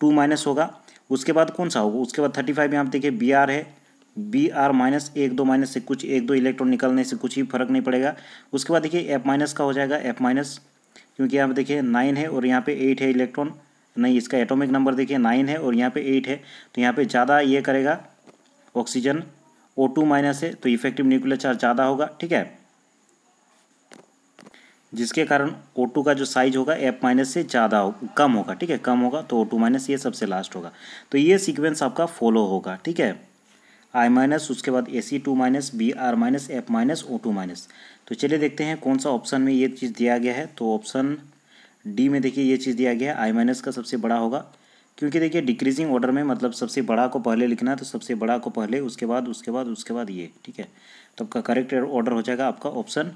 टू माइनस होगा उसके बाद कौन सा होगा उसके बाद थर्टी फाइव यहाँ पर देखिए बी आर है बी आर माइनस एक दो माइनस से कुछ एक दो इलेक्ट्रॉन निकलने से कुछ ही फर्क नहीं पड़ेगा उसके बाद देखिए एफ माइनस का हो जाएगा एफ माइनस क्योंकि यहाँ पे देखिए नाइन है और यहाँ पे एट है इलेक्ट्रॉन नहीं इसका एटॉमिक नंबर देखिए नाइन है और यहाँ पे एट है तो यहाँ पे ज़्यादा ये करेगा ऑक्सीजन ओ टू माइनस है तो इफेक्टिव न्यूक्लियर चार्ज ज़्यादा होगा ठीक है जिसके कारण ओ टू का जो साइज होगा एफ माइनस से ज़्यादा हो कम होगा ठीक है कम होगा तो ओ टू माइनस ये सबसे लास्ट होगा तो ये सीक्वेंस आपका फॉलो होगा ठीक है आई माइनस उसके बाद A C two minus B R minus F minus O two minus तो चलिए देखते हैं कौन सा ऑप्शन में ये चीज़ दिया गया है तो ऑप्शन डी में देखिए ये चीज़ दिया गया है आई माइनस का सबसे बड़ा होगा क्योंकि देखिए डिक्रीजिंग ऑर्डर में मतलब सबसे बड़ा को पहले लिखना है तो सबसे बड़ा को पहले उसके बाद उसके बाद उसके बाद ये ठीक है तो आपका करेक्ट ऑर्डर हो जाएगा आपका ऑप्शन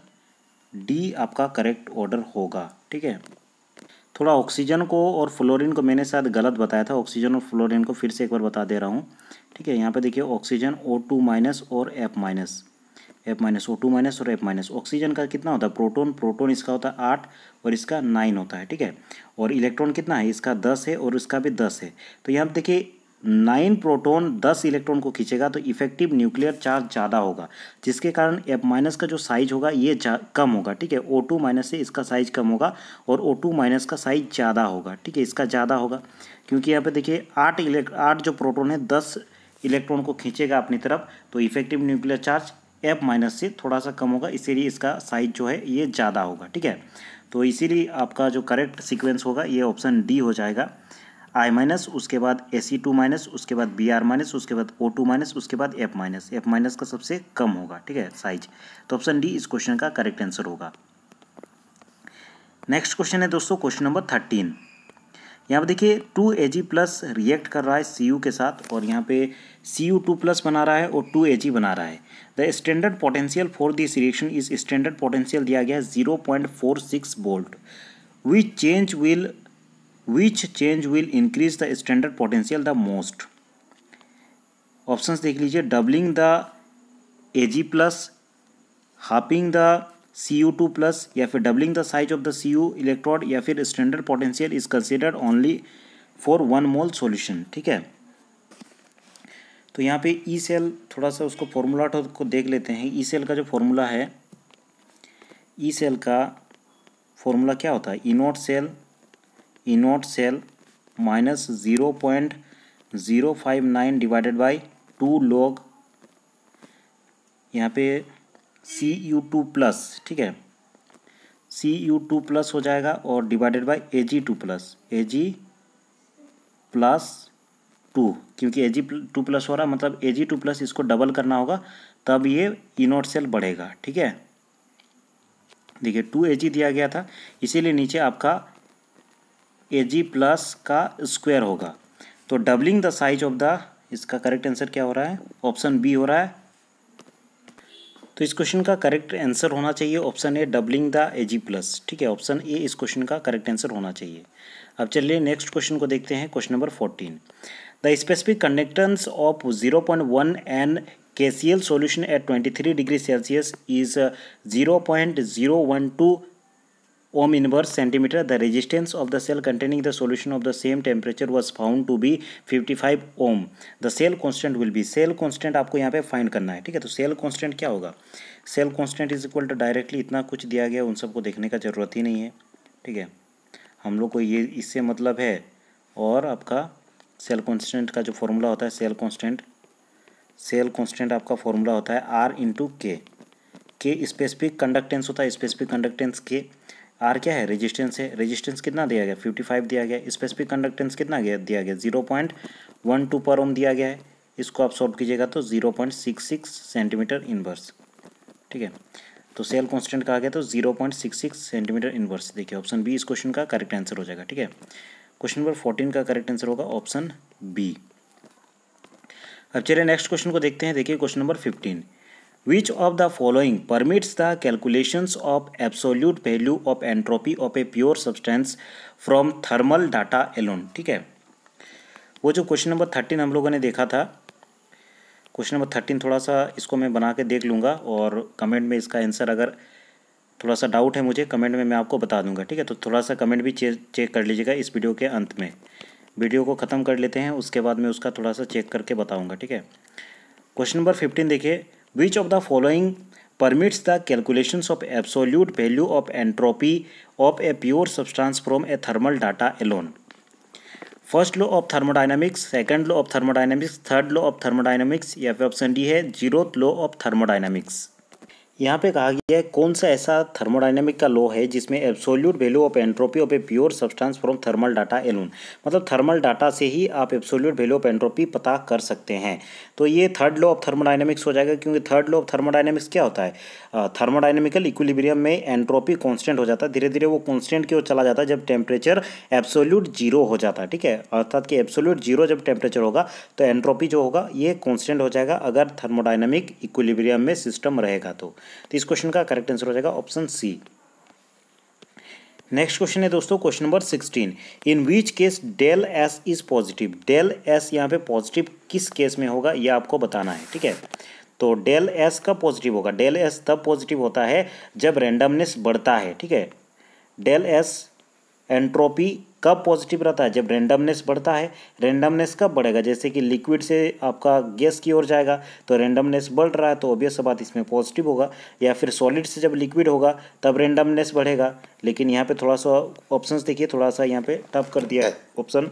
डी आपका करेक्ट ऑर्डर होगा ठीक है थोड़ा ऑक्सीजन को और फ्लोरीन को मैंने शायद गलत बताया था ऑक्सीजन और फ्लोरीन को फिर से एक बार बता दे रहा हूँ ठीक है यहाँ पे देखिए ऑक्सीजन ओ टू माइनस और F minus F minus O two minus और एफ माइनस ऑक्सीजन का कितना होता है प्रोटोन प्रोटोन इसका होता है आठ और इसका नाइन होता है ठीक है और इलेक्ट्रॉन कितना है इसका दस है और इसका भी दस है तो यहाँ पर देखिए नाइन प्रोटॉन दस इलेक्ट्रॉन को खींचेगा तो इफेक्टिव न्यूक्लियर चार्ज ज़्यादा होगा जिसके कारण एफ माइनस का जो साइज होगा ये कम होगा ठीक है ओ टू माइनस से इसका साइज कम होगा और ओ टू माइनस का साइज ज़्यादा होगा ठीक है इसका ज़्यादा होगा क्योंकि यहाँ पे देखिए आठ इलेक्ट आठ जो प्रोटोन है दस इलेक्ट्रॉन को खींचेगा अपनी तरफ तो effective nuclear charge F minus से थोड़ा सा कम होगा इसीलिए इसका साइज जो है ये ज़्यादा होगा ठीक है तो इसीलिए आपका जो करेक्ट सिक्वेंस होगा ये ऑप्शन डी हो जाएगा आई माइनस उसके बाद ए सी टू माइनस उसके बाद बी आर माइनस उसके बाद ओ टू माइनस उसके बाद एफ माइनस एफ माइनस का सबसे कम होगा ठीक है साइज तो ऑप्शन डी इस क्वेश्चन का करेक्ट आंसर होगा नेक्स्ट क्वेश्चन है दोस्तों क्वेश्चन नंबर थर्टीन यहाँ पर देखिए two A G plus react कर रहा है सी यू के साथ और यहाँ पे सी यू टू प्लस बना रहा है और टू ए जी बना रहा है the standard potential for this reaction is standard potential दिया गया है zero point four six volt which change will which change will increase the standard potential the most options देख लीजिए doubling the A G plus halving the C U two plus या फिर doubling the size of the C U electrode या फिर standard potential is considered only for one mole solution ठीक है तो यहाँ पे ई e सेल थोड़ा सा उसको फॉर्मूला को देख लेते हैं ई e सेल का जो फॉर्मूला है ई e सेल का फॉर्मूला क्या होता है E naught cell E naught cell minus zero point zero five nine divided by two log यहाँ पे सी यू टू प्लस ठीक है सी यू टू प्लस हो जाएगा और divided by A G two plus A G plus two क्योंकि A G two plus हो रहा मतलब ए जी टू प्लस इसको डबल करना होगा तब ये इनोट सेल बढ़ेगा ठीक है देखिए टू ए जी दिया गया था इसीलिए नीचे आपका ए जी प्लस का स्क्वायर होगा तो doubling the size of the इसका करेक्ट आंसर क्या हो रहा है ऑप्शन बी हो रहा है तो इस क्वेश्चन का करेक्ट आंसर होना चाहिए option A doubling the A G plus ठीक है ऑप्शन ए इस क्वेश्चन का करेक्ट आंसर होना चाहिए अब चलिए नेक्स्ट क्वेश्चन को देखते हैं question number fourteen the specific conductance of zero point one N K C L solution at twenty three degree Celsius is zero point zero one two ohm inverse centimetre the resistance of the cell containing the solution of the same temperature was found to be fifty five ohm the cell constant will be cell constant आपको यहाँ पे find करना है ठीक है तो cell constant क्या होगा cell constant is equal to directly इतना कुछ दिया गया उन सबको देखने का ज़रूरत ही नहीं है ठीक है हम लोग को ये इससे मतलब है और आपका सेल कॉन्स्टेंट का जो फॉर्मूला होता है सेल कॉन्स्टेंट सेल कॉन्स्टेंट आपका फॉर्मूला होता है आर इंटू के के स्पेसिफिक कंडक्टेंस होता है स्पेसिफिक कंडक्टेंस के आर क्या है रेजिस्टेंस है रेजिस्टेंस कितना दिया गया फिफ्टी फाइव दिया गया स्पेसिफिक कंडक्टेंस कितना गया दिया गया जीरो पॉइंट वन टू पर ओम दिया गया है इसको आप सॉल्व कीजिएगा तो zero point six six centimetre inverse ठीक है तो सेल कॉन्स्टेंट कहा गया तो zero point six six centimetre inverse देखिए ऑप्शन बी इस क्वेश्चन का करेक्ट आंसर हो जाएगा ठीक है क्वेश्चन नंबर फोर्टीन का करेक्ट आंसर होगा ऑप्शन बी अब चलिए नेक्स्ट क्वेश्चन को देखते हैं देखिए question number fifteen Which of the following permits the calculations of absolute value of entropy of a pure substance from thermal data alone ठीक है वो जो क्वेश्चन नंबर थर्टीन हम लोगों ने देखा था क्वेश्चन नंबर थर्टीन थोड़ा सा इसको मैं बना के देख लूँगा और कमेंट में इसका आंसर अगर थोड़ा सा डाउट है मुझे कमेंट में मैं आपको बता दूंगा ठीक है तो थोड़ा सा कमेंट भी चे, चेक कर लीजिएगा इस वीडियो के अंत में वीडियो को ख़त्म कर लेते हैं उसके बाद मैं उसका थोड़ा सा चेक करके बताऊँगा ठीक है क्वेश्चन नंबर फिफ्टीन देखिए which of the following permits the calculation of absolute value of entropy of a pure substance from a thermal data alone first law of thermodynamics second law of thermodynamics third law of thermodynamics फिर option D है zero law of thermodynamics यहाँ पे कहा गया है कौन सा ऐसा थर्मोडाइनमिक का लॉ है जिसमें absolute value of entropy of a pure substance from thermal data alone मतलब थर्मल डाटा से ही आप एब्सोल्यूट वैल्यू ऑफ एंट्रोपी पता कर सकते हैं तो ये थर्ड लॉ ऑफ थर्मोडाइनमिक्स हो जाएगा क्योंकि थर्ड लॉ ऑफ थर्मोडाइनमिक्स क्या होता है थर्मोडाइनमिकल इक्विलिब्रियम में एंट्रोपी कॉन्स्टेंट हो जाता है धीरे धीरे वो कॉन्स्टेंट की ओर चला जाता है जब टेम्परेचर एब्सोल्यूट जीरो हो जाता है ठीक है अर्थात कि एब्सोल्यूट जीरो जब टेम्परेचर होगा तो एंट्रोपी जो होगा ये कॉन्स्टेंट हो जाएगा अगर थर्मोडाइनमिक इक्विलिब्रियम में सिस्टम रहेगा तो तो इस क्वेश्चन का करेक्ट आंसर हो जाएगा ऑप्शन सी नेक्स्ट क्वेश्चन है दोस्तों question number sixteen in which case del S is positive del S यहाँ पे पॉजिटिव किस केस में होगा ये आपको बताना है ठीक है तो डेल एस का पॉजिटिव होगा डेल एस तब पॉजिटिव होता है जब रेंडमनेस बढ़ता है ठीक है डेल एस एंट्रोपी कब पॉजिटिव रहता है जब रेंडमनेस बढ़ता है रेंडमनेस कब बढ़ेगा जैसे कि लिक्विड से आपका गैस की ओर जाएगा तो रेंडमनेस बढ़ रहा है तो ऑब्वियस बात इसमें पॉजिटिव होगा या फिर सॉलिड से जब लिक्विड होगा तब रेंडमनेस बढ़ेगा लेकिन यहाँ पे थोड़ा सा ऑप्शंस देखिए थोड़ा सा यहाँ पे टफ कर दिया है ऑप्शन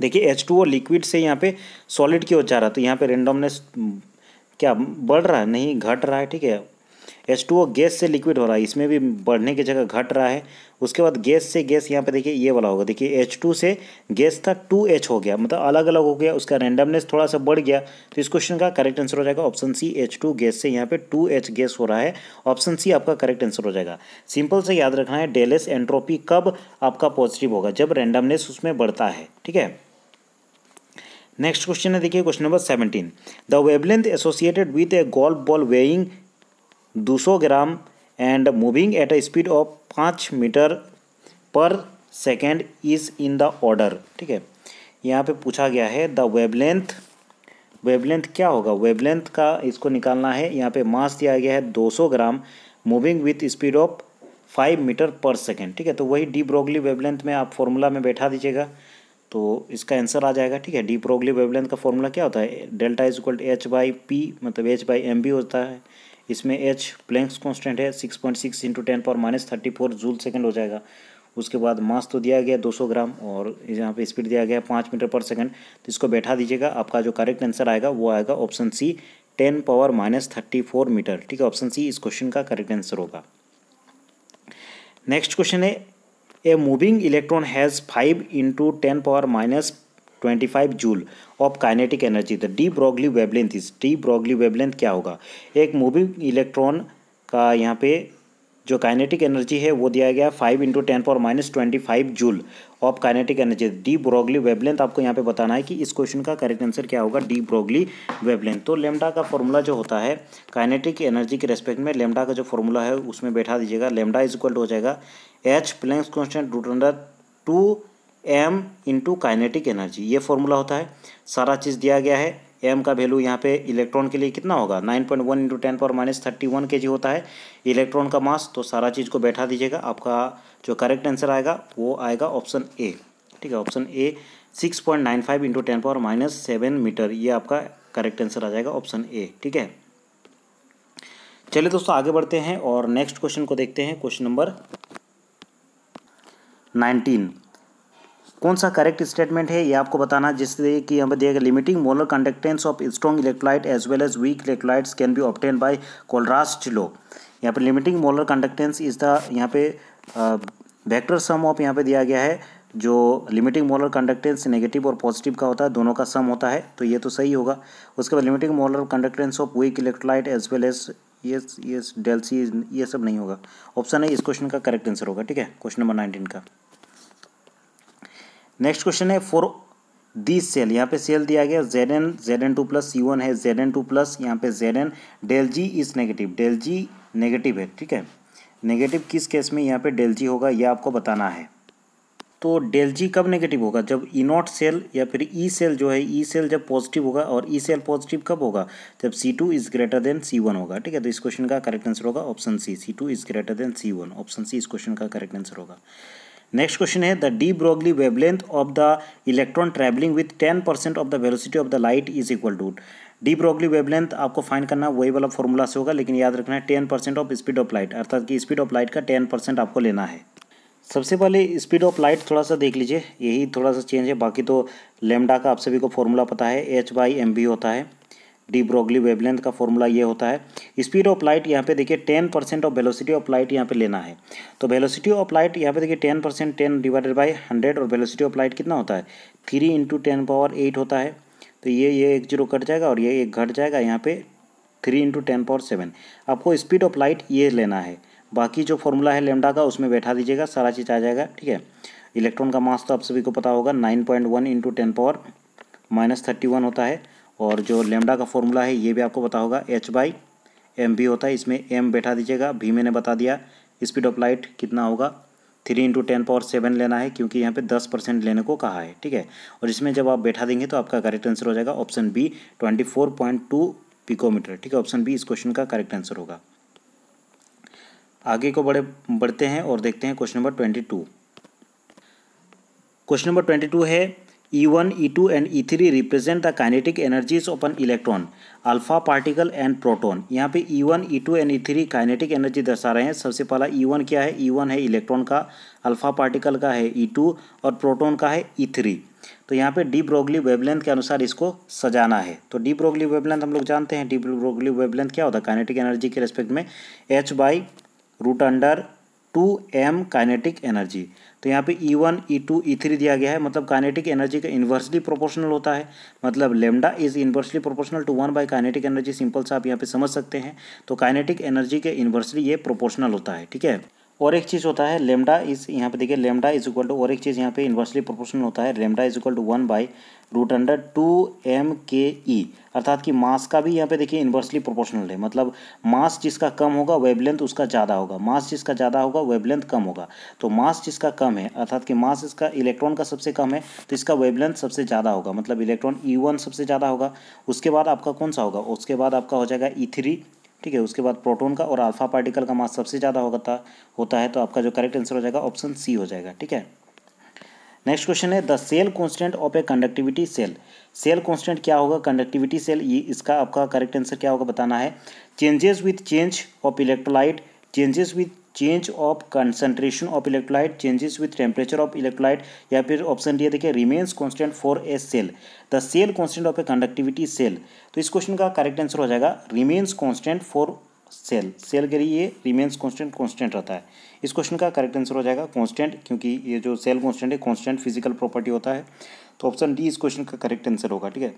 देखिए एच टू लिक्विड से यहाँ पे सॉलिड की ओर जा रहा है तो यहाँ पे रेंडमनेस हम्म, क्या बढ़ रहा है नहीं घट रहा है ठीक है एच टू और गैस से लिक्विड हो रहा है इसमें भी बढ़ने की जगह घट रहा है उसके बाद गैस से गैस यहाँ पे देखिए ये वाला होगा देखिए H2 से गैस था 2H हो गया मतलब अलग अलग हो गया उसका रैंडमनेस थोड़ा सा बढ़ गया तो इस क्वेश्चन का करेक्ट आंसर हो जाएगा option C H two gas से यहाँ पे टू एच गैस हो रहा है ऑप्शन सी आपका करेक्ट आंसर हो जाएगा सिंपल से याद रखना है डेलेस एंट्रोपी कब आपका पॉजिटिव होगा जब रेंडमनेस उसमें बढ़ता है ठीक है नेक्स्ट क्वेश्चन है देखिए question number seventeen the wavelength associated with a golf ball weighing दो gram and moving at a speed of पाँच metre per second is in the order ठीक है यहाँ पे पूछा गया है द वेबलेंथ वेबलेंथ क्या होगा वेबलेंथ का इसको निकालना है यहाँ पे मास दिया गया है 200 gram moving with speed of five metre per second ठीक है तो वही डी ब्रोगली वेबलेंथ में आप फॉर्मूला में बैठा दीजिएगा तो इसका आंसर आ जाएगा ठीक है डी ब्रोगली वेबलेंथ का फॉर्मूला क्या होता है delta is equal H by P मतलब एच बाई एम बी होता है इसमें एच प्लैंक्स कॉन्स्टेंट है six point six into ten power minus thirty four joule second हो जाएगा उसके बाद मास तो दिया गया दो सौ ग्राम और यहाँ पे स्पीड दिया गया पाँच मीटर पर सेकेंड तो इसको बैठा दीजिएगा आपका जो करेक्ट आंसर आएगा वो आएगा option C ten power minus thirty four metre ठीक है ऑप्शन सी इस क्वेश्चन का करेक्ट आंसर होगा नेक्स्ट क्वेश्चन है a moving electron has five into ten power minus 25 joule of kinetic energy the de Broglie wavelength इस de Broglie wavelength क्या होगा एक मूविंग इलेक्ट्रॉन का यहाँ पे जो काइनेटिक एनर्जी है वो दिया गया five into ten power minus twenty five joule of kinetic energy de Broglie wavelength आपको यहाँ पे बताना है कि इस क्वेश्चन का करेक्ट आंसर क्या होगा डी ब्रोगली वेबलेंथ तो लेमडा का फॉर्मूला जो होता है काइनेटिक एनर्जी के रेस्पेक्ट में लेमडा का जो फॉर्मूला है उसमें बैठा दीजिएगा लेमडा इज इक्वल टू हो जाएगा H Planck's constant root under two M into kinetic energy ये फॉर्मूला होता है सारा चीज़ दिया गया है एम का वैल्यू यहाँ पे इलेक्ट्रॉन के लिए कितना होगा nine point one into ten power minus thirty one K G होता है इलेक्ट्रॉन का मास तो सारा चीज़ को बैठा दीजिएगा आपका जो करेक्ट आंसर आएगा वो आएगा ऑप्शन ए ठीक है option A six point nine five into ten power minus seven metre ये आपका करेक्ट आंसर आ जाएगा ऑप्शन ए ठीक है चलिए दोस्तों आगे बढ़ते हैं और नेक्स्ट क्वेश्चन को देखते हैं क्वेश्चन नंबर नाइनटीन कौन सा करेक्ट स्टेटमेंट है ये आपको बताना जिससे कि पर दिया गया limiting molar conductance of strong electrolyte as well as weak electrolytes can be obtained by Kohlrausch law यहाँ पर limiting molar conductance is the यहाँ पे वेक्टर सम ऑफ यहाँ पे दिया गया है जो लिमिटिंग मोलर कंडक्टेंस नेगेटिव और पॉजिटिव का होता है दोनों का सम होता है तो ये तो सही होगा उसके बाद limiting molar conductance of weak electrolyte as well as ये ये डेल्सी ये सब नहीं होगा ऑप्शन है इस क्वेश्चन का करेक्ट आंसर होगा ठीक है क्वेश्चन नंबर नाइनटीन का नेक्स्ट क्वेश्चन है फॉर दिस सेल यहाँ पे सेल दिया गया Z N Z N two plus C one है जेड एन टू प्लस यहाँ पे Z N del G is negative del G negative है ठीक है नेगेटिव किस केस में यहाँ पे डेल जी होगा यह आपको बताना है तो डेल जी कब नेगेटिव होगा जब ई नॉट सेल या फिर ई e सेल जो है ई e सेल जब पॉजिटिव होगा और ई सेल पॉजिटिव कब होगा जब C two is greater than C one होगा ठीक है तो इस क्वेश्चन का करेक्ट आंसर होगा option C C two is greater than C one option C इस क्वेश्चन का करेक्ट आंसर होगा नेक्स्ट क्वेश्चन है the de Broglie wavelength of the electron travelling with ten percent of the velocity of the light is equal to de Broglie wavelength आपको find करना वही वाला formula से होगा लेकिन याद रखना है ten percent of speed of light अर्थात कि स्पीड ऑफ लाइट का टेन परसेंट आपको लेना है सबसे पहले स्पीड ऑफ लाइट थोड़ा सा देख लीजिए यही थोड़ा सा चेंज है बाकी तो लेमडा का आप सभी को फॉर्मूला पता है एच बाई एम बी होता है डी ब्रोगली वेबलेंथ का फॉर्मूला ये होता है स्पीड ऑफ लाइट यहाँ पे देखिए ten percent of velocity of light यहाँ पे लेना है तो वेलोसिटी ऑफ लाइट यहाँ पे देखिए ten percent ten divided by hundred और वेलोसिटी ऑफ लाइट कितना होता है three into ten power eight होता है तो ये ये एक जीरो कट जाएगा और ये एक घट जाएगा यहाँ पे three into ten power seven आपको स्पीड ऑफ लाइट ये लेना है बाकी जो फॉर्मूला है लेमडा का उसमें बैठा दीजिएगा सारा चीज़ आ जाएगा ठीक है इलेक्ट्रॉन का मास तो आप सभी को पता होगा nine point one into ten power minus thirty one होता है और जो लेमडा का फॉर्मूला है ये भी आपको पता होगा एच बाई एम बी होता है इसमें एम बैठा दीजिएगा भी मैंने बता दिया स्पीड ऑफ लाइट कितना होगा three into ten power seven लेना है क्योंकि यहाँ पे दस परसेंट लेने को कहा है ठीक है और इसमें जब आप बैठा देंगे तो आपका करेक्ट आंसर हो जाएगा option B twenty four point two picometre ठीक है ऑप्शन बी इस क्वेश्चन का करेक्ट आंसर होगा आगे को बड़े बढ़ते हैं और देखते हैं question number twenty two question number twenty two है E1, E2 and E3 represent the kinetic energies of an electron, alpha particle and proton यहाँ पे E1, E2 and E3 kinetic energy दर्शा रहे हैं सबसे पहला E1 क्या है E1 है इलेक्ट्रॉन का अल्फा पार्टिकल का है E2 और प्रोटोन का है E3 तो यहाँ पे डी ब्रोगली वेबलेंथ के अनुसार इसको सजाना है तो डी ब्रोगली वेबलेंथ हम लोग जानते हैं डी ब्रोगली वेबलेंथ क्या होता है काइनेटिक एनर्जी के रेस्पेक्ट में H by root under two M kinetic energy तो यहाँ पे E one E two E three दिया गया है मतलब काइनेटिक एनर्जी का इन्वर्सली प्रोपोर्शनल होता है मतलब lambda is inversely proportional to one by kinetic energy simple से आप यहाँ पे समझ सकते हैं तो काइनेटिक एनर्जी के इन्वर्सली ये प्रोपोर्शनल होता है ठीक है और एक चीज़ होता है लेमडा इज यहाँ पे देखिए लेमडा इज इक्वल टू और एक चीज़ यहाँ पे इन्वर्सली प्रोपोर्शनल होता है lambda is equal to one by root under two M K E अर्थात कि मास का भी यहाँ पे देखिए इन्वर्सली प्रोपोर्शनल है मतलब मास जिसका कम होगा वेबलेंथ उसका ज़्यादा होगा मास जिसका ज़्यादा होगा वेबलेंथ कम होगा तो मास जिसका कम है अर्थात कि मास इसका इलेक्ट्रॉन का सबसे कम है तो इसका वेबलेंथ सबसे ज़्यादा होगा मतलब इलेक्ट्रॉन ई वन सबसे ज़्यादा होगा उसके बाद आपका कौन सा होगा उसके बाद आपका हो जाएगा ई e थ्री ठीक है उसके बाद प्रोटोन का और अल्फा पार्टिकल का मास सबसे ज़्यादा होता होता है तो आपका जो करेक्ट आंसर हो जाएगा ऑप्शन सी हो जाएगा ठीक है नेक्स्ट क्वेश्चन है the cell constant of a conductivity cell cell constant क्या होगा कंडक्टिविटी सेल ये इसका आपका करेक्ट आंसर क्या होगा बताना है changes with change of electrolyte changes with change of concentration of electrolyte changes with temperature of electrolyte या फिर ऑप्शन डी देखिए remains constant for a cell the cell constant of a conductivity cell तो इस question का correct answer हो जाएगा remains constant for cell cell के लिए रिमेन्स कॉन्स्टेंट कॉन्स्टेंट रहता है इस क्वेश्चन का करेक्ट आंसर हो जाएगा कॉन्स्टेंट क्योंकि ये जो सेल कॉन्स्टेंट है कॉन्स्टेंट फिजिकल प्रॉपर्टी होता है तो ऑप्शन डी इस क्वेश्चन का करेक्ट आंसर होगा ठीक है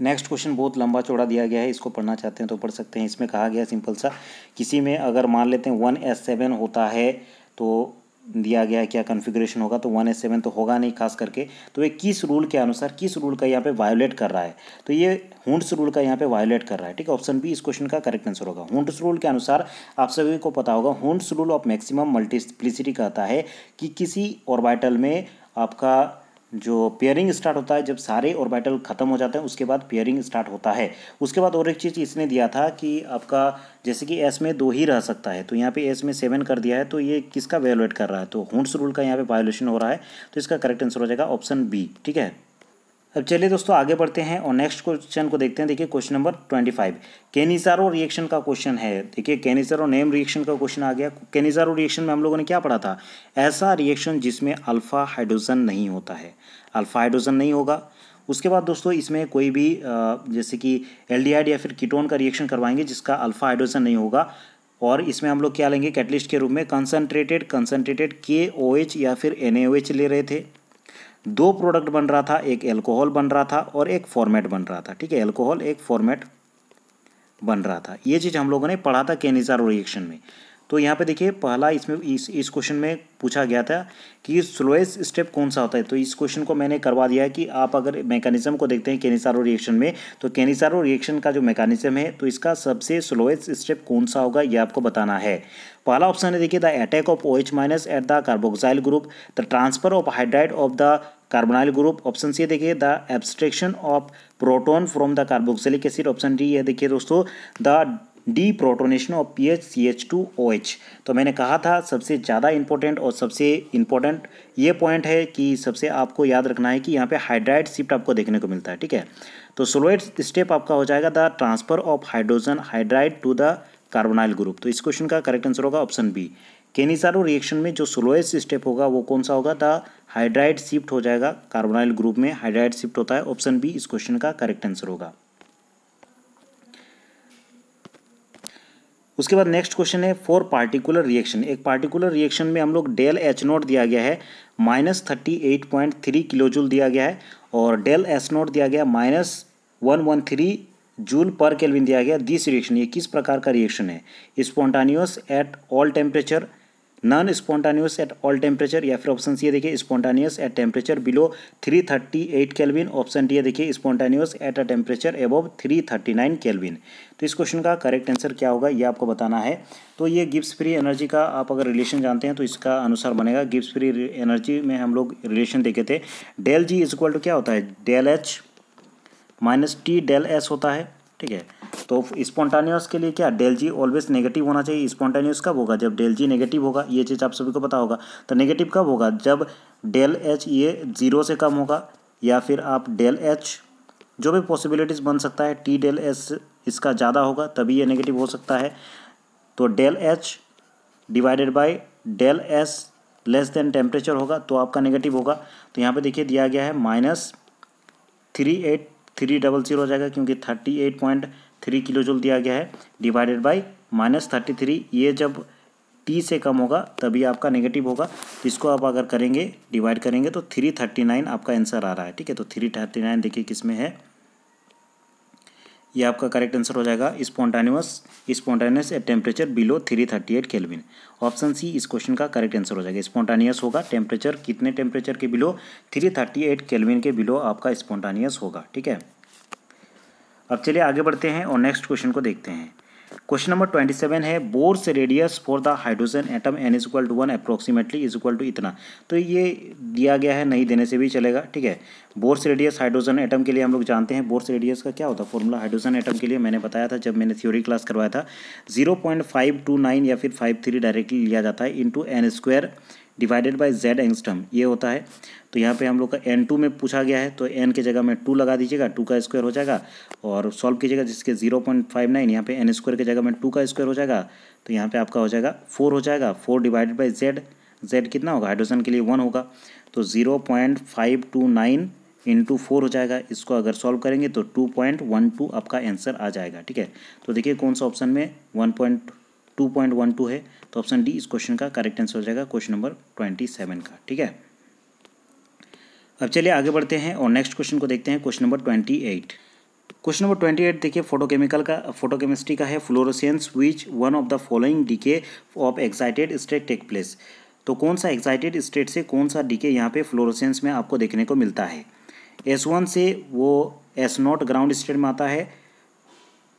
नेक्स्ट क्वेश्चन बहुत लंबा चौड़ा दिया गया है इसको पढ़ना चाहते हैं तो पढ़ सकते हैं इसमें कहा गया सिंपल सा किसी में अगर मान लेते हैं वन एस सेवन होता है तो दिया गया है क्या कॉन्फ़िगरेशन होगा तो वन एस सेवन तो होगा नहीं खास करके तो ये किस रूल के अनुसार किस रूल का यहाँ पे वायोलेट कर रहा है तो ये हुंड्स रूल का यहाँ पे वायोलेट कर रहा है ठीक है ऑप्शन बी इस क्वेश्चन का करेक्ट आंसर होगा हुंड्स रूल के अनुसार आप सभी को पता होगा Hund's rule of maximum multiplicity कहता है कि किसी ऑर्बिटल में आपका जो पेयरिंग स्टार्ट होता है जब सारे ऑर्बिटल ख़त्म हो जाते हैं उसके बाद पेयरिंग स्टार्ट होता है उसके बाद और एक चीज़ इसने दिया था कि आपका जैसे कि एस में दो ही रह सकता है तो यहाँ पे एस में सेवन कर दिया है तो ये किसका वैल्यूएट कर रहा है तो हुंड्स रूल का यहाँ पे वायोलेशन हो रहा है तो इसका करेक्ट आंसर हो जाएगा ऑप्शन बी ठीक है अब चलिए दोस्तों आगे बढ़ते हैं और नेक्स्ट क्वेश्चन को देखते हैं देखिए question number twenty five Cannizzaro reaction का क्वेश्चन है देखिए कैनिजारो नेम रिएक्शन का क्वेश्चन आ गया कैनिजारो रिएक्शन में हम लोगों ने क्या पढ़ा था ऐसा रिएक्शन जिसमें अल्फा हाइड्रोजन नहीं होता है अल्फा हाइड्रोजन नहीं होगा उसके बाद दोस्तों इसमें कोई भी जैसे कि एल या फिर कीटोन का रिएक्शन करवाएंगे जिसका अल्फा हाइड्रोजन नहीं होगा और इसमें हम लोग क्या लेंगे कैटलिस्ट के रूप में कंसनट्रेटेड कंसनट्रेटेड के या फिर एन ले रहे थे दो प्रोडक्ट बन रहा था एक एल्कोहल बन रहा था और एक फॉर्मेट बन रहा था ठीक है एल्कोहल एक फॉर्मेट बन रहा था ये चीज़ हम लोगों ने पढ़ा था केनिजारो रिएक्शन में तो यहाँ पे देखिए पहला इसमें इस इस क्वेश्चन में पूछा गया था कि स्लोएस्ट स्टेप कौन सा होता है तो इस क्वेश्चन को मैंने करवा दिया है कि आप अगर मैकेनिज्म को देखते हैं केनिसारो रिएक्शन में तो केनिसारो रिएक्शन का जो मैकेनिज्म है तो इसका सबसे स्लोएस्ट स्टेप कौन सा होगा ये आपको बताना है पहला ऑप्शन है देखिए the attack of O H minus at the carboxyl group the transfer of hydride of the carbonyl group option C देखिए the abstraction of proton from the carboxylic acid option D ये देखिए दोस्तों the deprotonation of P H C H two O H तो मैंने कहा था सबसे ज़्यादा इंपॉर्टेंट और सबसे इम्पोर्टेंट ये पॉइंट है कि सबसे आपको याद रखना है कि यहाँ पे हाइड्राइड शिफ्ट आपको देखने को मिलता है ठीक है तो सोलोइड स्टेप आपका हो जाएगा the transfer of hydrogen hydride to the carbonyl group तो इस क्वेश्चन का करेक्ट आंसर होगा ऑप्शन बी केनिसारो रिएक्शन में जो स्लोएस्ट स्टेप होगा वो कौन सा होगा द हाइड्राइड शिफ्ट हो जाएगा कार्बोनाइल ग्रुप में हाइड्राइड शिफ्ट होता है ऑप्शन बी इस क्वेश्चन का करेक्ट आंसर होगा उसके बाद नेक्स्ट क्वेश्चन है फोर पार्टिकुलर रिएक्शन एक पार्टिकुलर रिएक्शन में हम लोग डेल एच नोट दिया गया है minus thirty eight point three kilo joule दिया गया है और डेल एस नोट दिया गया minus one one three joule per kelvin दिया गया दिस रिएक्शन ये किस प्रकार का रिएक्शन है spontaneous at all temperature non spontaneous at all temperature या फिर ऑप्शन सी देखिए spontaneous at temperature below 338 kelvin option D देखिए spontaneous at a temperature above 339 thirty तो इस क्वेश्चन का करेक्ट आंसर क्या होगा ये आपको बताना है तो ये गिप्स फ्री एनर्जी का आप अगर रिलेशन जानते हैं तो इसका अनुसार बनेगा गिप्स फ्री एनर्जी में हम लोग रिलेशन देखे थे del G is equal to क्या होता है del H minus T del S होता है ठीक है तो स्पॉन्टानियस के लिए क्या डेल जी ऑलवेज नेगेटिव होना चाहिए स्पॉन्टानियस कब होगा जब डेल जी नेगेटिव होगा ये चीज़ आप सभी को पता होगा तो नेगेटिव कब होगा जब डेल एच ये जीरो से कम होगा या फिर आप डेल एच जो भी पॉसिबिलिटीज़ बन सकता है टी डेल एच इसका ज़्यादा होगा तभी ये नेगेटिव हो सकता है तो del H divided by del S less than temperature होगा तो आपका नेगेटिव होगा तो यहाँ पे देखिए दिया गया है minus three eight three double zero हो जाएगा क्योंकि thirty eight point three kilo joule दिया गया है divided by minus thirty three ये जब टी से कम होगा तभी आपका नेगेटिव होगा तो इसको आप अगर करेंगे डिवाइड करेंगे तो थ्री थर्टी नाइन आपका आंसर आ रहा है ठीक है तो थ्री थर्टी नाइन देखिए किस में है ये आपका करेक्ट आंसर हो जाएगा spontaneous spontaneous at temperature below three thirty eight kelvin option C इस क्वेश्चन का करेक्ट आंसर हो जाएगा स्पॉन्टानियस होगा टेम्परेचर कितने टेम्परेचर के below three thirty eight kelvin के बिलो आपका स्पॉन्टानियस होगा ठीक है अब चलिए आगे बढ़ते हैं और नेक्स्ट क्वेश्चन को देखते हैं क्वेश्चन नंबर ट्वेंटी सेवन है Bohr's radius for the hydrogen atom N is equal to one approximately is equal to इतना तो ये दिया गया है नहीं देने से भी चलेगा ठीक है बोर्स रेडियस हाइड्रोजन एटम के लिए हम लोग जानते हैं बोर्स रेडियस का क्या होता है फॉर्मूला हाइड्रोजन एटम के लिए मैंने बताया था जब मैंने थ्योरी क्लास करवाया था zero point five two nine या फिर फाइव थ्री डायरेक्टली लिया जाता है into N divided by Z angstrom ये होता है तो यहाँ पे हम लोग का एन टू में पूछा गया है तो एन के जगह में टू लगा दीजिएगा टू का स्क्वायर हो जाएगा और सॉल्व कीजिएगा जिसके जीरो पॉइंट फाइव नाइन यहाँ पे एन स्क्वायर के जगह में टू का स्क्वायर हो जाएगा तो यहाँ पे आपका हो जाएगा फोर हो जाएगा four divided by Z Z कितना होगा हाइड्रोजन के लिए वन होगा तो zero point five two nine into four हो जाएगा इसको अगर सॉल्व करेंगे तो टू पॉइंट वन टू आपका आंसर आ जाएगा ठीक है तो देखिए कौन सा ऑप्शन में one point two point one two है तो ऑप्शन डी इस क्वेश्चन का करेक्ट आंसर हो जाएगा क्वेश्चन नंबर ट्वेंटी सेवन का ठीक है अब चलिए आगे बढ़ते हैं और नेक्स्ट क्वेश्चन को देखते हैं question number twenty eight question number twenty eight देखिए फोटोकेमिकल का फोटोकेमिस्ट्री का है fluorescence which one of the following decay of excited state take place तो कौन सा एक्साइटेड स्टेट से कौन सा डीके यहाँ पे फ्लोरोसेंस में आपको देखने को मिलता है एस वन से वो एस नॉट ग्राउंड स्टेट में आता है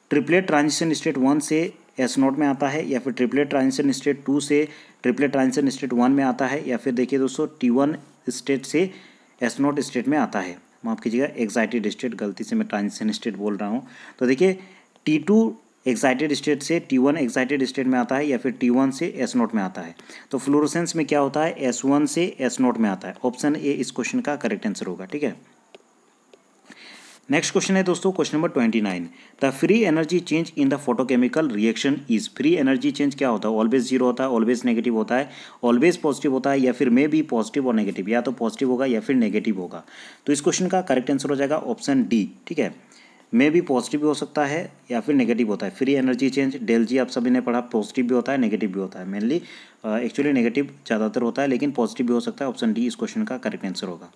ट्रिपलेट ट्रांजिशन स्टेट वन से एस नोट में आता है या फिर ट्रिपलेट ट्रांजिशन स्टेट टू से ट्रिपलेट ट्रांजिशन स्टेट वन में आता है या फिर देखिए दोस्तों टी वन स्टेट से एस नोट स्टेट में आता है माफ़ कीजिएगा एक्साइटेड स्टेट गलती से मैं ट्रांजिशन स्टेट बोल रहा हूँ तो देखिए टी टू एक्साइटेड स्टेट से टी वन एक्साइटेड स्टेट में आता है या फिर टी वन से एस नोट में आता है तो फ्लोरोसेंस में क्या होता है एस वन से एस नोट में आता है ऑप्शन ए इस क्वेश्चन का करेक्ट आंसर होगा ठीक है नेक्स्ट क्वेश्चन है दोस्तों question number twenty nine the free energy change in the photochemical reaction is free energy change क्या होता है ऑलवेज जीरो होता है ऑलवेज नेगेटिव होता है ऑलवेज पॉजिटिव होता है या फिर मे बी पॉजिटिव और नेगेटिव या तो पॉजिटिव होगा या फिर नेगेटिव होगा तो इस क्वेश्चन का करेक्ट आंसर हो जाएगा ऑप्शन डी ठीक है में भी पॉजिटिव भी हो सकता है या फिर नेगेटिव होता है free energy change del G आप सभी ने पढ़ा पॉजिटिव भी होता है नेगेटिव भी होता है मेनली एक्चुअली नेगेटिव ज़्यादातर होता है लेकिन पॉजिटिव भी हो सकता है ऑप्शन डी इस क्वेश्चन का करेक्ट आंसर होगा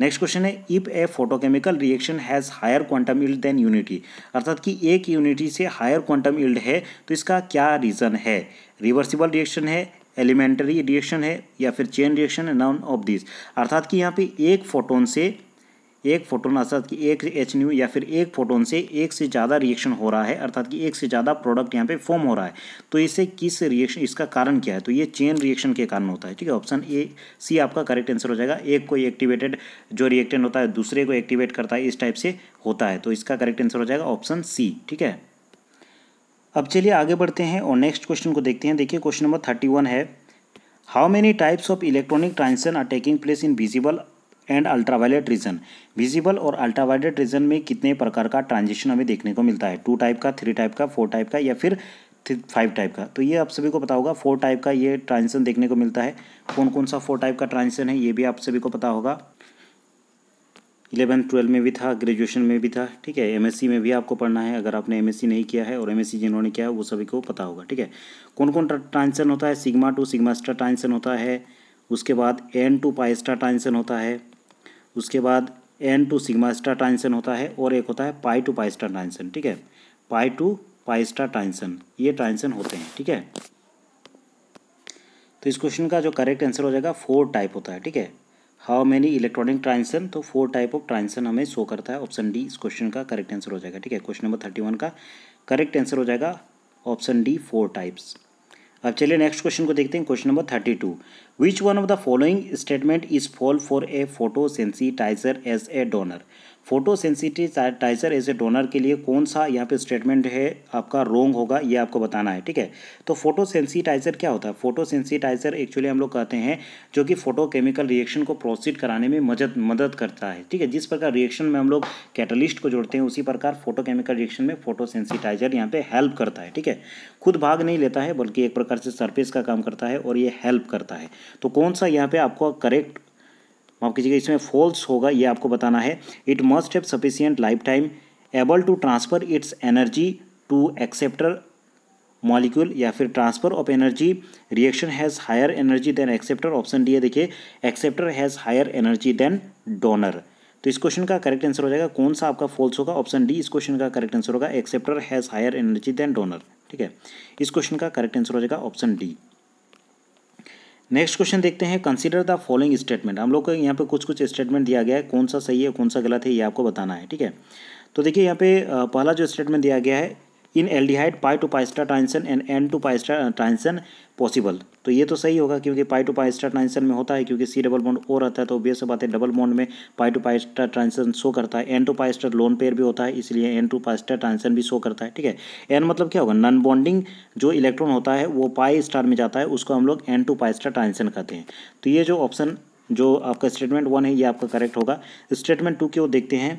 नेक्स्ट क्वेश्चन है if a photochemical reaction has higher quantum yield than unity अर्थात कि एक यूनिटी से हायर क्वांटम इल्ड है तो इसका क्या रीज़न है रिवर्सिबल रिएक्शन है एलिमेंट्री रिएक्शन है या फिर चेन रिएक्शन है नॉन ऑफ दिस अर्थात कि यहाँ पे एक फोटोन से एक फोटोन अर्थात कि एक एच न्यू या फिर एक फोटोन से एक से ज़्यादा रिएक्शन हो रहा है अर्थात कि एक से ज़्यादा प्रोडक्ट यहाँ पे फॉर्म हो रहा है तो इसे किस रिएक्शन इसका कारण क्या है तो ये चेन रिएक्शन के कारण होता है ठीक है ऑप्शन ए सी आपका करेक्ट आंसर हो जाएगा एक को एक्टिवेटेड जो रिएक्टन होता है दूसरे को एक्टिवेट करता है इस टाइप से होता है तो इसका करेक्ट आंसर हो जाएगा ऑप्शन सी ठीक है अब चलिए आगे बढ़ते हैं और नेक्स्ट क्वेश्चन को देखते हैं देखिए क्वेश्चन नंबर थर्टी वन है how many types of electronic transaction are taking place in visible and ultraviolet region visible और अल्ट्रावायलेट रीजन में कितने प्रकार का ट्रांजिशन हमें देखने को मिलता है टू टाइप का थ्री टाइप का फोर टाइप का या फिर फाइव टाइप का तो ये आप सभी को पता होगा फोर टाइप का ये ट्रांजिशन देखने को मिलता है कौन कौन सा फोर टाइप का ट्रांजिशन है ये भी आप सभी को पता होगा इलेवन ट्वेल्व में भी था ग्रेजुएशन में भी था ठीक है एमएससी में भी आपको पढ़ना है अगर आपने एमएससी नहीं किया है और एमएससी जिन्होंने किया है वो सभी को पता होगा ठीक है कौन कौन ट्रांजिशन होता है sigma to sigma star transition होता है उसके बाद एन टू पाइस्टा ट्रांजिशन होता है उसके बाद N to sigma star transition होता है और एक होता है pi to pi star transition ठीक है pi to pi star transition ये ट्रांजिशन होते हैं ठीक है तो इस क्वेश्चन का जो करेक्ट आंसर हो जाएगा फोर टाइप होता है ठीक है हाउ मेनी इलेक्ट्रॉनिक ट्रांजिशन तो फोर टाइप ऑफ ट्रांजिशन हमें शो करता है ऑप्शन डी इस क्वेश्चन का करेक्ट आंसर हो जाएगा ठीक है क्वेश्चन नंबर थर्टी वन का करेक्ट आंसर हो जाएगा ऑप्शन डी फोर टाइप्स अब चलिए नेक्स्ट क्वेश्चन को देखते हैं question number thirty two which one of the following statement is false for a photo sensitizer as a donor photo as a donor के लिए कौन सा यहाँ पे स्टेटमेंट है आपका रोंग होगा ये आपको बताना है ठीक है तो फोटो सेंसिटाइजर क्या होता है फोटो सेंसिटाइजर एक्चुअली हम लोग कहते हैं जो कि फोटो केमिकल रिएक्शन को प्रोसीड कराने में मदद मदद करता है ठीक है जिस प्रकार रिएक्शन में हम लोग कैटलिस्ट को जोड़ते हैं उसी प्रकार फोटो केमिकल रिएक्शन में फोटो सेंसिटाइजर यहाँ पर हेल्प करता है ठीक है खुद भाग नहीं लेता है बल्कि एक प्रकार से सरफेस का काम करता है और ये हेल्प करता है तो कौन सा यहाँ पर आपको करेक्ट माफ कीजिएगा इसमें फॉल्स होगा ये आपको बताना है it must have sufficient life time able to transfer its energy to acceptor molecule या फिर transfer of energy reaction has higher energy than acceptor option D है देखिए acceptor has higher energy than donor तो इस question का correct answer हो जाएगा कौन सा आपका फॉल्स होगा ऑप्शन डी इस क्वेश्चन का करेक्ट आंसर होगा acceptor has higher energy than donor ठीक है इस क्वेश्चन का करेक्ट आंसर हो जाएगा ऑप्शन डी नेक्स्ट क्वेश्चन देखते हैं कंसीडर द फॉलोइंग स्टेटमेंट हम लोग को यहाँ पे कुछ कुछ स्टेटमेंट दिया गया है कौन सा सही है कौन सा गलत है ये आपको बताना है ठीक है तो देखिए यहाँ पे पहला जो स्टेटमेंट दिया गया है in aldehyde pi to pi star transition and N to pi star transition possible तो ये तो सही होगा क्योंकि पाई टू पाइस्टा ट्रांसन में होता है क्योंकि सी डबल बॉन्ड ओ रहता है तो बेस बात है डबल बॉन्ड में पाई टू पाइस्टा ट्रांसन शो करता है N to star lone pair भी होता है इसलिए एन टू पाइस्टा ट्रांसन भी शो करता है ठीक है एन मतलब क्या होगा नॉन बॉन्डिंग जो इलेक्ट्रॉन होता है वो पाई स्टार में जाता है उसको हम लोग एन टू पाइस्टा ट्रांसन कहते हैं तो ये जो ऑप्शन जो आपका स्टेटमेंट वन है ये आपका करेक्ट होगा स्टेटमेंट टू की वो देखते हैं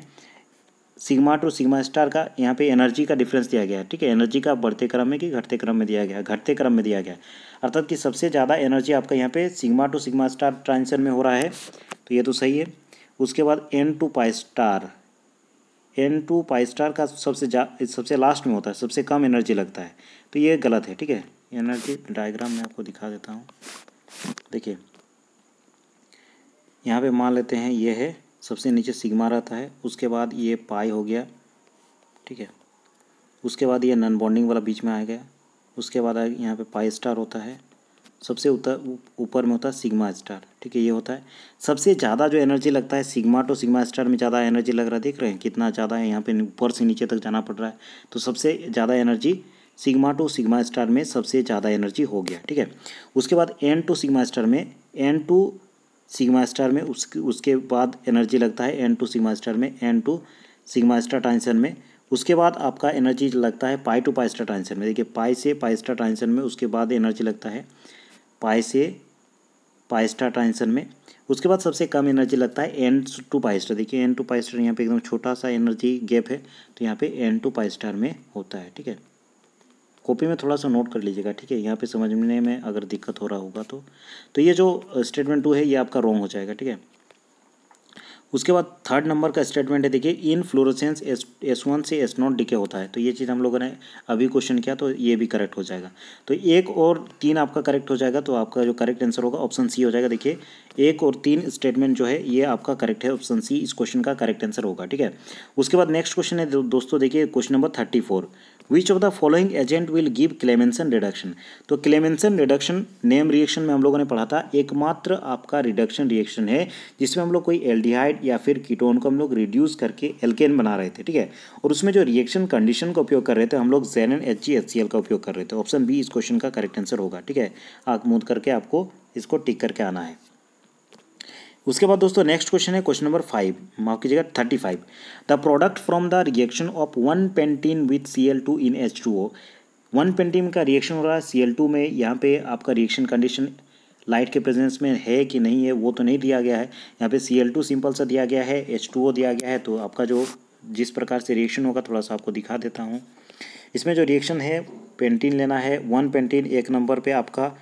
सिग्मा टू सिग्मा स्टार का यहाँ पे एनर्जी का डिफरेंस दिया गया है ठीक है एनर्जी का बढ़ते क्रम में कि घटते क्रम में दिया गया घटते क्रम में दिया गया अर्थात कि सबसे ज़्यादा एनर्जी आपका यहाँ पे sigma to sigma star transition में हो रहा है तो ये तो सही है उसके बाद N to pi star N to pi star का सबसे सबसे लास्ट में होता है सबसे कम एनर्जी लगता है तो ये गलत है ठीक है एनर्जी डायग्राम मैं आपको दिखा देता हूँ देखिए यहाँ पर मान लेते हैं ये है सबसे नीचे सिग्मा रहता है उसके बाद ये पाई हो गया ठीक है उसके बाद ये नन बॉन्डिंग वाला बीच में आ गया उसके बाद यहाँ पे पाई स्टार होता है सबसे उतर ऊपर में होता है सिग्मा स्टार ठीक है ये होता है सबसे ज़्यादा जो एनर्जी लगता है सिग्मा टू सिग्मा स्टार में ज़्यादा एनर्जी लग रहा है देख रहे हैं कितना ज़्यादा है यहाँ पे ऊपर से नीचे तक जाना पड़ रहा है तो सबसे ज़्यादा energy sigma to sigma star में सबसे ज़्यादा एनर्जी हो गया ठीक है उसके बाद एन टू सिग्मा स्टार में एन टू सिग्मा स्टार में उसके उसके बाद एनर्जी लगता है एन टू सिग्मा स्टार में N to sigma star transition में उसके बाद आपका एनर्जी लगता है pi to pi star transition में देखिए पाई से पाई स्टार ट्रांजिशन में उसके बाद एनर्जी लगता है पाई से पाई स्टार ट्रांजिशन में उसके बाद सबसे कम एनर्जी लगता है एन टू पाई स्टार देखिए एन टू पाई स्टार यहाँ पे एकदम छोटा सा एनर्जी गैप है तो यहाँ पे एन टू पाई स्टार में होता है ठीक है कॉपी में थोड़ा सा नोट कर लीजिएगा ठीक है यहाँ पे समझने में अगर दिक्कत हो रहा होगा तो तो ये जो स्टेटमेंट टू है ये आपका रॉन्ग हो जाएगा ठीक है उसके बाद थर्ड नंबर का स्टेटमेंट है देखिए in fluorescence S S one से एस नॉट डिके होता है तो ये चीज़ हम लोगों ने अभी क्वेश्चन किया तो ये भी करेक्ट हो जाएगा तो एक और तीन आपका करेक्ट हो जाएगा तो आपका जो करेक्ट आंसर होगा ऑप्शन सी हो जाएगा देखिए एक और तीन स्टेटमेंट जो है ये आपका करेक्ट है ऑप्शन सी इस क्वेश्चन का करेक्ट आंसर होगा ठीक है उसके बाद नेक्स्ट क्वेश्चन है दोस्तों देखिए question number thirty four which of the following agent will give Clemmensen reduction तो क्लेमेंसन रिडक्शन नेम रिएक्शन में हम लोगों ने पढ़ा था एकमात्र आपका रिडक्शन रिएक्शन है जिसमें हम लोग कोई एल्डिहाइड या फिर कीटोन को हम लोग रिड्यूस करके एल्केन बना रहे थे ठीक है और उसमें जो रिएक्शन कंडीशन का उपयोग कर रहे थे हम लोग Zn H G H C L का उपयोग कर रहे थे ऑप्शन बी इस क्वेश्चन का करेक्ट आंसर होगा ठीक है आग मूद करके आपको इसको टिक करके आना है उसके बाद दोस्तों नेक्स्ट क्वेश्चन है क्वेश्चन नंबर फाइव माफ कीजिएगा thirty five the product from the reaction of one pentene with C L two in H two O one pentene का रिएक्शन हो रहा है सी एल टू में यहाँ पे आपका रिएक्शन कंडीशन लाइट के प्रेजेंस में है कि नहीं है वो तो नहीं दिया गया है यहाँ पे सी एल टू सिंपल सा दिया गया है एच टू ओ दिया गया है तो आपका जो जिस प्रकार से रिएक्शन होगा थोड़ा सा आपको दिखा देता हूँ इसमें जो रिएक्शन है पेंटीन लेना है वन पेंटीन एक नंबर पे आपका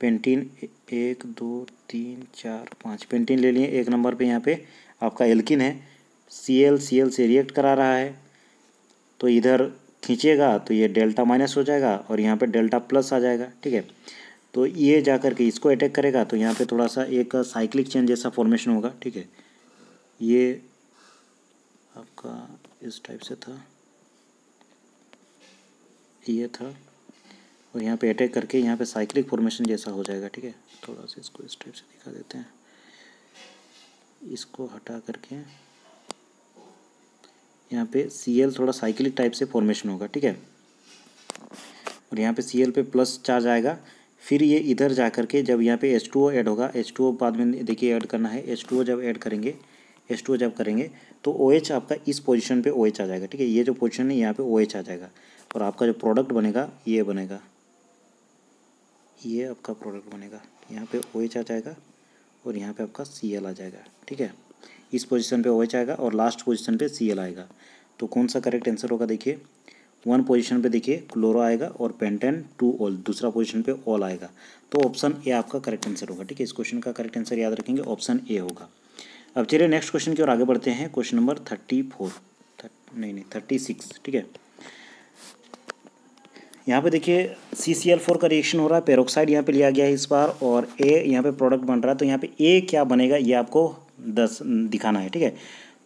पेंटिन एक दो तीन चार पाँच पेंटिन ले लिए एक नंबर पे यहाँ पे आपका एल्किन है सी एल सी एल से रिएक्ट करा रहा है तो इधर खींचेगा तो ये डेल्टा माइनस हो जाएगा और यहाँ पे डेल्टा प्लस आ जाएगा ठीक है तो ये जा करके इसको अटैक करेगा तो यहाँ पे थोड़ा सा एक साइक्लिक चेंज जैसा फॉर्मेशन होगा ठीक है ये आपका इस टाइप से था ये था और तो यहाँ पे अटैक करके यहाँ पे साइक्लिक फॉर्मेशन जैसा हो जाएगा ठीक है थोड़ा सा इसको इस टाइप से दिखा देते हैं इसको हटा करके यहाँ पे सी एल थोड़ा साइक्लिक टाइप से फॉर्मेशन होगा ठीक है और यहाँ पे सी एल पे प्लस चार्ज आएगा फिर ये इधर जा कर के जब यहाँ पे एच टू ओ एड होगा एच टू ओ बाद में देखिए ऐड करना है एच टू ओ जब ऐड करेंगे एच टू ओ जब करेंगे तो ओ OH एच आपका इस पोजीशन पे ओ OH एच आ जाएगा ठीक है ये जो पोजीशन है यहाँ पे ओ OH एच आ जाएगा और आपका जो प्रोडक्ट बनेगा ये बनेगा ये आपका प्रोडक्ट बनेगा यहाँ पे ओ आ जाएगा और यहाँ पे आपका सी एल आ जाएगा ठीक है इस पोजीशन पे ओ आएगा और लास्ट पोजीशन पे सी एल आएगा तो कौन सा करेक्ट आंसर होगा देखिए वन पोजीशन पे देखिए क्लोरो आएगा और पेंटेन टू ऑल दूसरा पोजीशन पे ऑल आएगा तो ऑप्शन ए आपका करेक्ट आंसर होगा ठीक है इस क्वेश्चन का करेक्ट आंसर याद रखेंगे ऑप्शन ए होगा अब चलिए नेक्स्ट क्वेश्चन की ओर आगे बढ़ते हैं क्वेश्चन नंबर थर्टी फोर नहीं नहीं थर्टी सिक्स ठीक है यहाँ पे देखिए सी सी एल फोर का रिएक्शन हो रहा है पेरोक्साइड यहाँ पे लिया गया है इस बार और ए यहाँ पे प्रोडक्ट बन रहा है तो यहाँ पे ए क्या बनेगा ये आपको दस दिखाना है ठीक है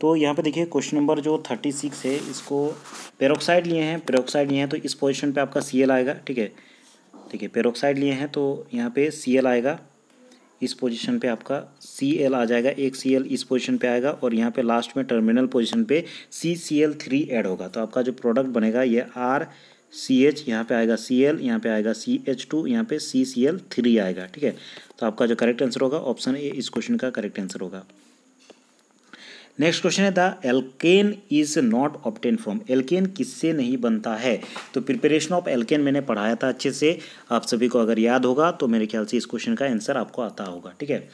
तो यहाँ पे देखिए क्वेश्चन नंबर जो थर्टी सिक्स है इसको पेरोक्साइड लिए हैं पेरोक्साइड लिए हैं तो इस पोजिशन पर आपका सी एल आएगा ठीक है ठीक है पेरोक्साइड लिए हैं तो यहाँ पर सी एल आएगा इस पोजीशन पे आपका सी एल आ जाएगा एक सी एल इस पोजीशन पे आएगा और यहाँ पे लास्ट में टर्मिनल पोजीशन पे C C L three add होगा तो आपका जो प्रोडक्ट बनेगा ये आर सी एच यहाँ पर आएगा सी एल यहाँ पर आएगा सी एच टू यहाँ पर सी सी एल थ्री आएगा ठीक है तो आपका जो करेक्ट आंसर होगा ऑप्शन ए इस क्वेश्चन का करेक्ट आंसर होगा नेक्स्ट क्वेश्चन है the alkane is not obtained from alkane किससे नहीं बनता है तो प्रिपरेशन ऑफ एल्केन मैंने पढ़ाया था अच्छे से आप सभी को अगर याद होगा तो मेरे ख्याल से इस क्वेश्चन का आंसर आपको आता होगा ठीक है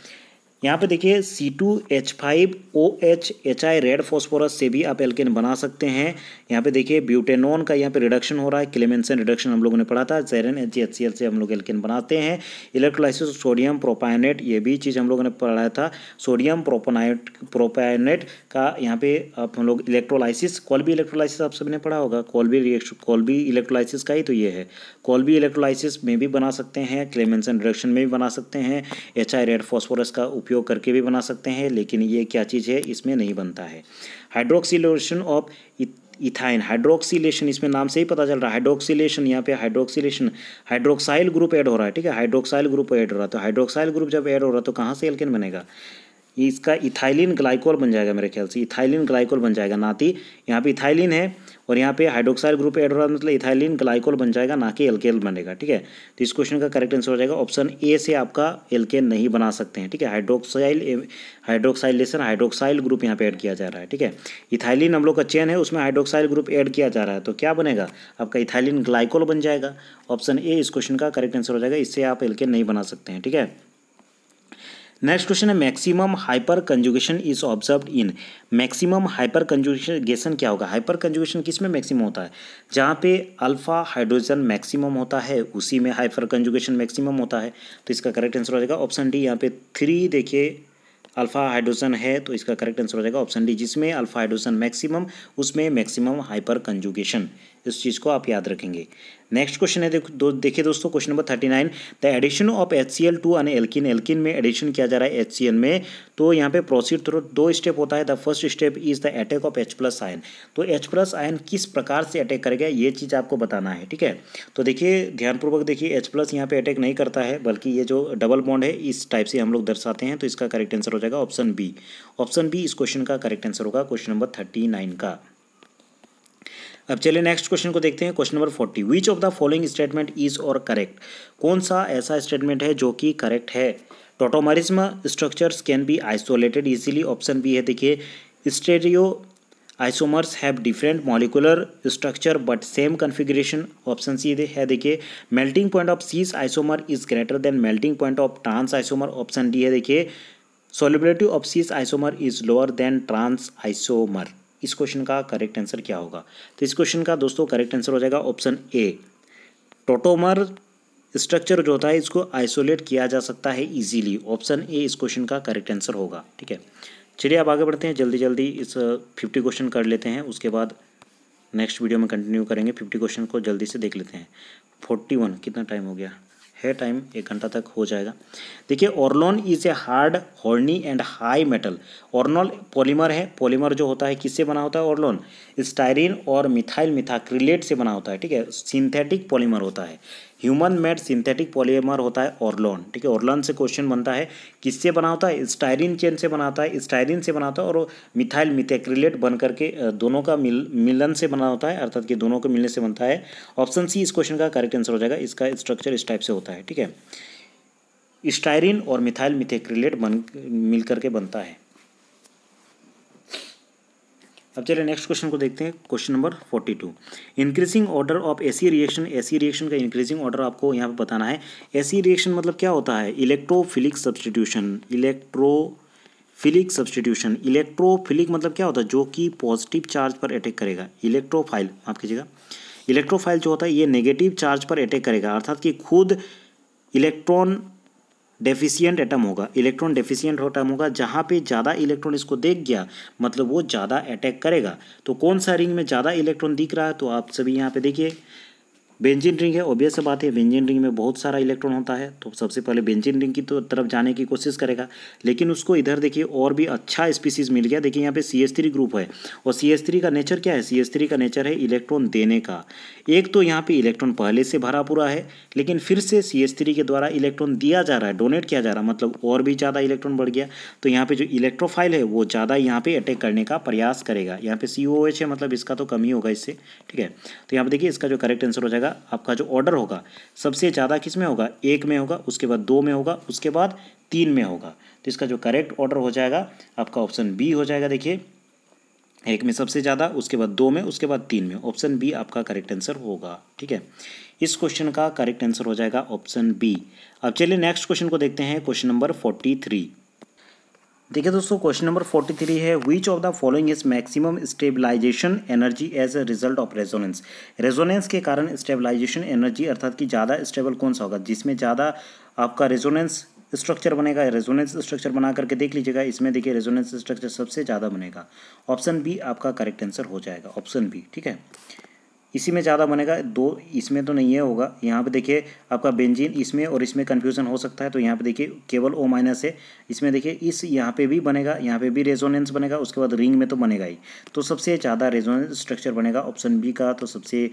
यहाँ पे देखिए C two H five O H H I red phosphorus से भी आप एल्केन बना सकते हैं यहाँ पे देखिए ब्यूटेनॉन का यहाँ पे रिडक्शन हो रहा है क्लेमेंसन रिडक्शन हम लोगों ने पढ़ा था जेरन एच एच सी एल से हम लोग एल्केन बनाते हैं इलेक्ट्रोलाइसिस सोडियम प्रोपायनेट ये भी चीज़ हम लोगों ने पढ़ाया था सोडियम प्रोपोनाइट प्रोपायनेट का यहाँ पे आप हम लोग इलेक्ट्रोलाइसिस कॉलबी इलेक्ट्रोलाइसिस आप सबने पढ़ा होगा कॉलबी रिएक्शन कॉल्बी इलेक्ट्रोलाइसिस का ही तो ये है कॉलबी इलेक्ट्रोलाइसिस में भी बना सकते हैं क्लेमेंसन रिडक्शन में भी बना सकते हैं एच आई रेड फॉस्फोरस का उपयोग उपयोग करके भी बना सकते हैं लेकिन ये क्या चीज़ है इसमें नहीं बनता है हाइड्रोक्सीलेशन ऑफ इथाइन हाइड्रोक्सीलेशन इसमें नाम से ही पता चल रहा है हाइड्रोक्सीलेशन यहाँ पे हाइड्रोक्सीलेशन हाइड्रोक्साइल ग्रुप ऐड हो रहा है ठीक है हाइड्रोक्साइल ग्रुप ऐड हो रहा है तो हाइड्रोक्साइल ग्रुप जब ऐड हो रहा है तो कहाँ से एल्किन बनेगा इसका इथाइलिन ग्लाइकोल बन जाएगा मेरे ख्याल से इथाइलिन ग्लाइकोल बन जाएगा नाती यहाँ पे इथाइलिन है और यहाँ पे हाइड्रोक्साइल ग्रुप एड हो रहा है मतलब इथाइलिन ग्लाइकोल बन जाएगा ना कि एल्केन बनेगा ठीक है तो इस क्वेश्चन का करेक्ट आंसर हो जाएगा ऑप्शन ए से आपका एल्केन नहीं बना सकते हैं ठीक है हाइड्रोक्साइल हाइड्रोक्साइलेशन हाइड्रोक्साइल ग्रुप यहाँ पे ऐड किया जा रहा है ठीक है इथाइलिन हम लोग का चेन है उसमें हाइड्रोक्साइल ग्रुप ऐड किया जा रहा है तो क्या बनेगा आपका इथाइलिन ग्लाइकोल बन जाएगा ऑप्शन ए इस क्वेश्चन का करेक्ट आंसर हो जाएगा इससे आप एल्केन नहीं बना सकते हैं ठीक है नेक्स्ट क्वेश्चन है maximum hyperconjugation is observe in maximum hyperconjugation क्या होगा हाइपर कंजुगेशन किस में मैक्सिमम होता है जहाँ पे अल्फा हाइड्रोजन मैक्सिमम होता है उसी में हाइपर कंजुगेशन मैक्सिमम होता है तो इसका करेक्ट आंसर हो जाएगा ऑप्शन डी यहाँ पे थ्री देखिए अल्फा हाइड्रोजन है तो इसका करेक्ट आंसर हो जाएगा ऑप्शन डी जिसमें अल्फा हाइड्रोजन मैक्सिमम उसमें मैक्सिमम हाइपर कंजुगेशन इस चीज़ को आप याद रखेंगे नेक्स्ट क्वेश्चन है देखो दो देखिए दोस्तों question number thirty nine the addition of H C L to and alkene alkene में एडिशन किया जा रहा है एच सी एल में तो यहाँ पे प्रोसीड थ्रो दो स्टेप होता है the first step is the attack of H plus ion तो एच प्लस आयन किस प्रकार से अटैक करेगा ये चीज़ आपको बताना है ठीक है तो देखिए ध्यानपूर्वक देखिए एच प्लस यहाँ पे अटैक नहीं करता है बल्कि ये जो डबल बॉन्ड है इस टाइप से हम लोग दर्शाते हैं तो इसका करेक्ट आंसर हो जाएगा ऑप्शन बी ऑप्शन बी इस क्वेश्चन का करेक्ट आंसर होगा क्वेश्चन नंबर थर्टी नाइन का अब चलिए नेक्स्ट क्वेश्चन को देखते हैं question number forty which of the following statement is और करेक्ट कौन सा ऐसा स्टेटमेंट है जो कि करेक्ट है tautomerism structures can be isolated easily option B है देखिए stereo isomers have different molecular structure but same configuration option C है देखिए melting point of cis isomer is greater than melting point of trans isomer option D है देखिए solubility of cis isomer is lower than trans isomer इस question का correct answer क्या होगा तो इस क्वेश्चन का दोस्तों करेक्ट आंसर हो जाएगा ऑप्शन ए टोटोमर स्ट्रक्चर जो होता है इसको आइसोलेट किया जा सकता है इजीली ऑप्शन ए इस क्वेश्चन का करेक्ट आंसर होगा ठीक है चलिए अब आगे बढ़ते हैं जल्दी जल्दी इस फिफ्टी क्वेश्चन कर लेते हैं उसके बाद नेक्स्ट वीडियो में कंटिन्यू करेंगे फिफ्टी क्वेश्चन को जल्दी से देख लेते हैं फोर्टी वन कितना टाइम हो गया है टाइम एक घंटा तक हो जाएगा देखिए Orlon is a hard horny and high metal ऑर्नोल पॉलीमर है पॉलीमर जो होता है किससे बना होता है ऑर्लोन स्टायरिन और मिथाइल मिथाक्रिलेट से बना होता है ठीक है सिंथेटिक पॉलीमर होता है ह्यूमन मेड सिंथेटिक पॉलीमर होता है ओरलॉन ठीक है ओरलॉन से क्वेश्चन बनता है किससे बना होता है स्टायरिन चेन से बनाता है स्टायरिन से बनाता है और मिथाइल मिथेक्रिलेट बन करके दोनों का मिल मिलन से बना होता है अर्थात कि दोनों के मिलने से बनता है ऑप्शन सी इस क्वेश्चन का करेक्ट आंसर हो जाएगा इसका स्ट्रक्चर इस टाइप से होता है ठीक है स्टायरिन और मिथाइल मिथेक्रिलेट बन मिल करके बनता है अब चलिए नेक्स्ट क्वेश्चन को देखते हैं question number forty two increasing order of SE reaction SE reaction का इंक्रीजिंग ऑर्डर आपको यहाँ पे बताना है एसी रिएक्शन मतलब क्या होता है electrophilic substitution electrophilic substitution electrophilic मतलब क्या होता है जो कि पॉजिटिव चार्ज पर अटैक करेगा इलेक्ट्रोफाइल माफ कीजिएगा इलेक्ट्रोफाइल जो होता है ये नेगेटिव चार्ज पर अटैक करेगा अर्थात कि खुद इलेक्ट्रॉन डेफिशियंट एटम होगा इलेक्ट्रॉन डेफिशियंट एटम होगा जहाँ पे ज़्यादा इलेक्ट्रॉन इसको देख गया मतलब वो ज़्यादा अटैक करेगा तो कौन सा रिंग में ज़्यादा इलेक्ट्रॉन दिख रहा है तो आप सभी यहाँ पे देखिए बेंजिन रिंग है ओबियस बात है बेंजिन रिंग में बहुत सारा इलेक्ट्रॉन होता है तो सबसे पहले बेंजिन रिंग की तो तरफ जाने की कोशिश करेगा लेकिन उसको इधर देखिए और भी अच्छा स्पीसीज मिल गया देखिए यहाँ पे सी एस थ्री ग्रुप है और सी एस थ्री का नेचर क्या है सी एस थ्री का नेचर है इलेक्ट्रॉन देने का एक तो यहाँ पे इलेक्ट्रॉन पहले से भरा पूरा है लेकिन फिर से सी एस थ्री के द्वारा इलेक्ट्रॉन दिया जा रहा है डोनेट किया जा रहा है मतलब और भी ज़्यादा इलेक्ट्रॉन बढ़ गया तो यहाँ पर जो इलेक्ट्रोफाइल है वो ज़्यादा यहाँ पे अटैक करने का प्रयास करेगा यहाँ पे सी है मतलब इसका तो कम ही होगा इससे ठीक है तो यहाँ पर देखिए इसका जो करेक्ट आंसर हो जाएगा हमेशा आपका जो ऑर्डर होगा सबसे ज़्यादा किस में होगा एक में होगा उसके बाद दो में होगा उसके बाद तीन में होगा तो इसका जो करेक्ट ऑर्डर हो जाएगा आपका ऑप्शन बी हो जाएगा देखिए एक में सबसे ज़्यादा उसके बाद दो में उसके बाद तीन में ऑप्शन बी आपका करेक्ट आंसर होगा ठीक है इस क्वेश्चन का करेक्ट आंसर हो जाएगा ऑप्शन बी अब चलिए नेक्स्ट क्वेश्चन को देखते हैं क्वेश्चन नंबर फोर्टी थ्री देखिए दोस्तों क्वेश्चन नंबर फोर्टी थ्री है which of the following is maximum stabilization energy as a result of resonance resonance के कारण स्टेबलाइजेशन एनर्जी अर्थात कि ज़्यादा स्टेबल कौन सा होगा जिसमें ज़्यादा आपका रेजोनेंस स्ट्रक्चर बनेगा रेजोनेंस स्ट्रक्चर बना करके देख लीजिएगा इसमें देखिए रेजोनेंस स्ट्रक्चर सबसे ज़्यादा बनेगा ऑप्शन बी आपका करेक्ट आंसर हो जाएगा ऑप्शन बी ठीक है इसी में ज़्यादा बनेगा दो इसमें तो नहीं है होगा यहाँ पे देखिए आपका बेंजीन इसमें और इसमें कन्फ्यूज़न हो सकता है तो यहाँ पे देखिए केवल ओ माइनस है इसमें देखिए इस यहाँ पे भी बनेगा यहाँ पे भी रेजोनेंस बनेगा उसके बाद रिंग में तो बनेगा ही तो सबसे ज़्यादा रेजोनेंस स्ट्रक्चर बनेगा ऑप्शन बी का तो सबसे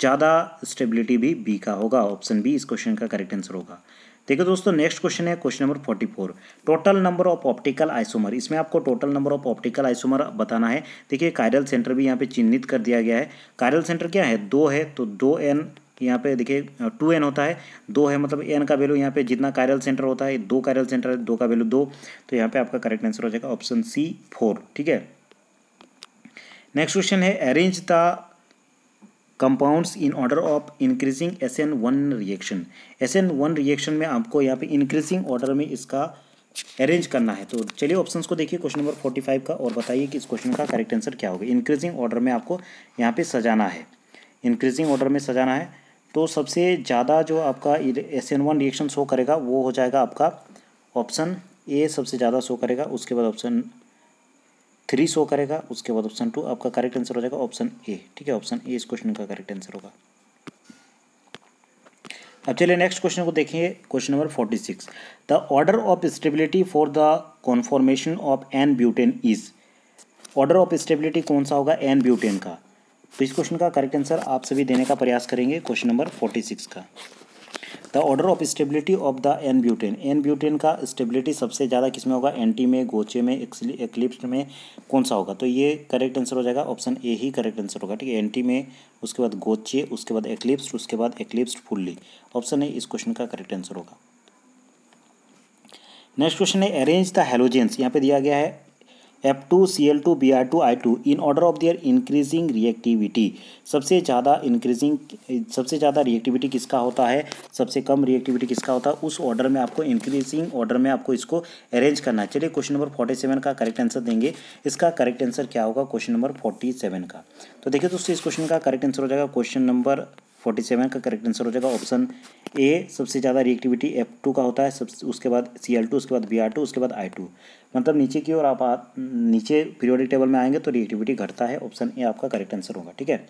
ज़्यादा स्टेबिलिटी भी बी का होगा ऑप्शन बी इस क्वेश्चन का करेक्ट आंसर होगा देखिए दोस्तों नेक्स्ट क्वेश्चन है question number forty four total number of optical isomer इसमें आपको total number of optical isomer बताना है देखिए कायरल सेंटर भी यहाँ पे चिन्हित कर दिया गया है कायरल सेंटर क्या है दो है तो दो एन यहाँ पे देखिए टू एन होता है दो है मतलब एन का वैल्यू यहाँ पे जितना कायरल सेंटर होता है दो कायरल सेंटर है दो का वैल्यू दो तो यहाँ पे आपका करेक्ट आंसर हो जाएगा ऑप्शन सी फोर ठीक है नेक्स्ट क्वेश्चन है arrange the compounds in order of increasing S N one reaction S N one reaction में आपको यहाँ पे इंक्रीजिंग ऑर्डर में इसका अरेंज करना है तो चलिए ऑप्शंस को देखिए क्वेश्चन नंबर फोर्टी फाइव का और बताइए कि इस क्वेश्चन का करेक्ट आंसर क्या होगा इंक्रीजिंग ऑर्डर में आपको यहाँ पे सजाना है इंक्रीजिंग ऑर्डर में सजाना है तो सबसे ज़्यादा जो आपका S N one reaction show करेगा वो हो जाएगा आपका ऑप्शन ए सबसे ज़्यादा शो करेगा उसके बाद ऑप्शन थ्री शो करेगा उसके बाद ऑप्शन टू आपका करेक्ट आंसर हो जाएगा ऑप्शन ए ठीक है ऑप्शन ए इस क्वेश्चन का करेक्ट आंसर होगा अब चलिए नेक्स्ट क्वेश्चन को देखिए question number forty six the order of stability for the conformation of N butane is order of stability कौन सा होगा एन ब्यूटेन का तो इस क्वेश्चन का करेक्ट आंसर आप सभी देने का प्रयास करेंगे क्वेश्चन नंबर फोर्टी सिक्स का the order of stability of the N butane N butane का स्टेबिलिटी सबसे ज़्यादा किसमें होगा एंटी में गोचे में एक्लिप्स में कौन सा होगा तो ये करेक्ट आंसर हो जाएगा ऑप्शन ए ही करेक्ट आंसर होगा ठीक है एंटी में उसके बाद गोचे उसके बाद एक्लिप्स उसके बाद एक्लिप्स फुल्ली ऑप्शन ए इस क्वेश्चन का करेक्ट आंसर होगा नेक्स्ट क्वेश्चन है अरेंज द हेलोजेंस यहाँ पे दिया गया है F two two C L B R two I two in order of their increasing reactivity सबसे ज़्यादा इंक्रीजिंग सबसे ज़्यादा रिएक्टिविटी किसका होता है सबसे कम रिएक्टिविटी किसका होता है उस ऑर्डर में आपको इंक्रीजिंग ऑर्डर में आपको इसको अरेंज करना चलिए क्वेश्चन नंबर फोर्टी सेवन का करेक्ट आंसर देंगे इसका करेक्ट आंसर क्या होगा क्वेश्चन नंबर फोर्टी सेवन का तो देखिए दोस्तों इस क्वेश्चन का करेक्ट आंसर हो जाएगा क्वेश्चन नंबर फोर्टी सेवन का करेक्ट आंसर हो जाएगा ऑप्शन ए सबसे ज़्यादा रिएक्टिविटी एफ टू का होता है सब उसके बाद सी एल टू उसके बाद बी आर टू उसके बाद आई टू मतलब नीचे की ओर आप आ, नीचे पीरियोडिक टेबल में आएंगे तो रिएक्टिविटी घटता है ऑप्शन ए आपका करेक्ट आंसर होगा ठीक है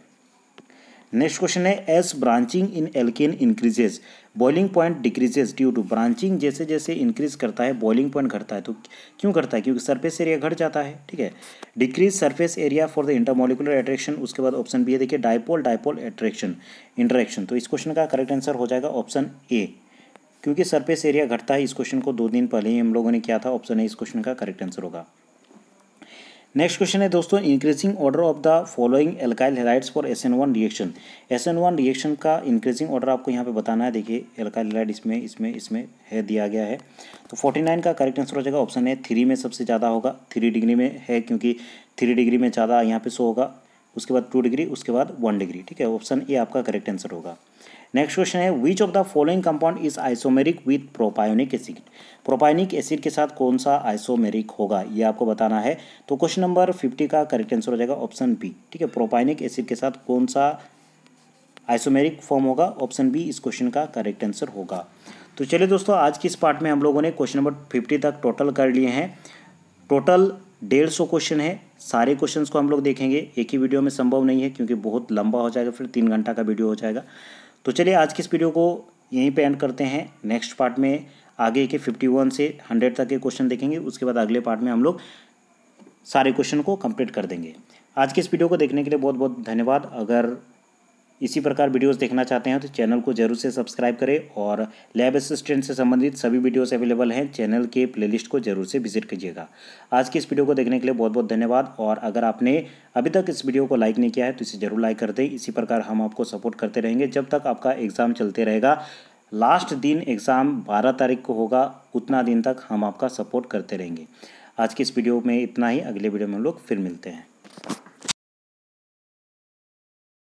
नेक्स्ट क्वेश्चन है as branching in alkane increases boiling point decreases due to branching जैसे जैसे इंक्रीज करता है बॉइलिंग पॉइंट घटता है तो क्यों घटता है क्योंकि सरफेस एरिया घट जाता है ठीक है decrease surface area for the intermolecular attraction उसके बाद ऑप्शन बी है देखिए डायपोल डायपोल अट्रैक्शन इंटरेक्शन तो इस क्वेश्चन का करेक्ट आंसर हो जाएगा ऑप्शन ए क्योंकि सरफेस एरिया घटता है इस क्वेश्चन को दो दिन पहले ही हम लोगों ने किया था ऑप्शन है इस क्वेश्चन का करेक्ट आंसर होगा नेक्स्ट क्वेश्चन है दोस्तों increasing order of the following alkyl halides for S N one reaction S N one reaction का इंक्रीजिंग ऑर्डर आपको यहाँ पे बताना है देखिए एल्काइल हेलाइड इसमें इसमें इसमें है दिया गया है तो फोर्टी नाइन का करेक्ट आंसर हो जाएगा ऑप्शन है थ्री में सबसे ज़्यादा होगा थ्री डिग्री में है क्योंकि थ्री डिग्री में ज़्यादा यहाँ पे शो होगा उसके बाद टू डिग्री उसके बाद वन डिग्री ठीक है ऑप्शन ए आपका करेक्ट आंसर होगा नेक्स्ट क्वेश्चन है which of the following compound is isomeric with propionic acid propionic acid के साथ कौन सा आइसोमेरिक होगा ये आपको बताना है तो क्वेश्चन नंबर फिफ्टी का करेक्ट आंसर हो जाएगा ऑप्शन बी ठीक है प्रोपायोनिक एसिड के साथ कौन सा आइसोमेरिक फॉर्म होगा ऑप्शन बी इस क्वेश्चन का करेक्ट आंसर होगा तो चलिए दोस्तों आज की इस पार्ट में हम लोगों ने क्वेश्चन नंबर फिफ्टी तक टोटल कर लिए हैं टोटल डेढ़ सौ क्वेश्चन है सारे क्वेश्चंस को हम लोग देखेंगे एक ही वीडियो में संभव नहीं है क्योंकि बहुत लंबा हो जाएगा फिर तीन घंटा का वीडियो हो जाएगा तो चलिए आज की इस वीडियो को यहीं पे एंड करते हैं नेक्स्ट पार्ट में आगे के 51 से 100 तक के क्वेश्चन देखेंगे उसके बाद अगले पार्ट में हम लोग सारे क्वेश्चन को कंप्लीट कर देंगे आज की इस वीडियो को देखने के लिए बहुत बहुत धन्यवाद अगर इसी प्रकार वीडियोस देखना चाहते हैं तो चैनल को जरूर से सब्सक्राइब करें और लैब असिस्टेंट से संबंधित सभी वीडियोस अवेलेबल हैं चैनल के प्लेलिस्ट को जरूर से विजिट कीजिएगा आज की इस वीडियो को देखने के लिए बहुत बहुत धन्यवाद और अगर आपने अभी तक इस वीडियो को लाइक नहीं किया है तो इसे जरूर लाइक कर दें इसी प्रकार हम आपको सपोर्ट करते रहेंगे जब तक आपका एग्ज़ाम चलते रहेगा लास्ट दिन एग्ज़ाम बारह तारीख को होगा उतना दिन तक हम आपका सपोर्ट करते रहेंगे आज की इस वीडियो में इतना ही अगले वीडियो में हम लोग फिर मिलते हैं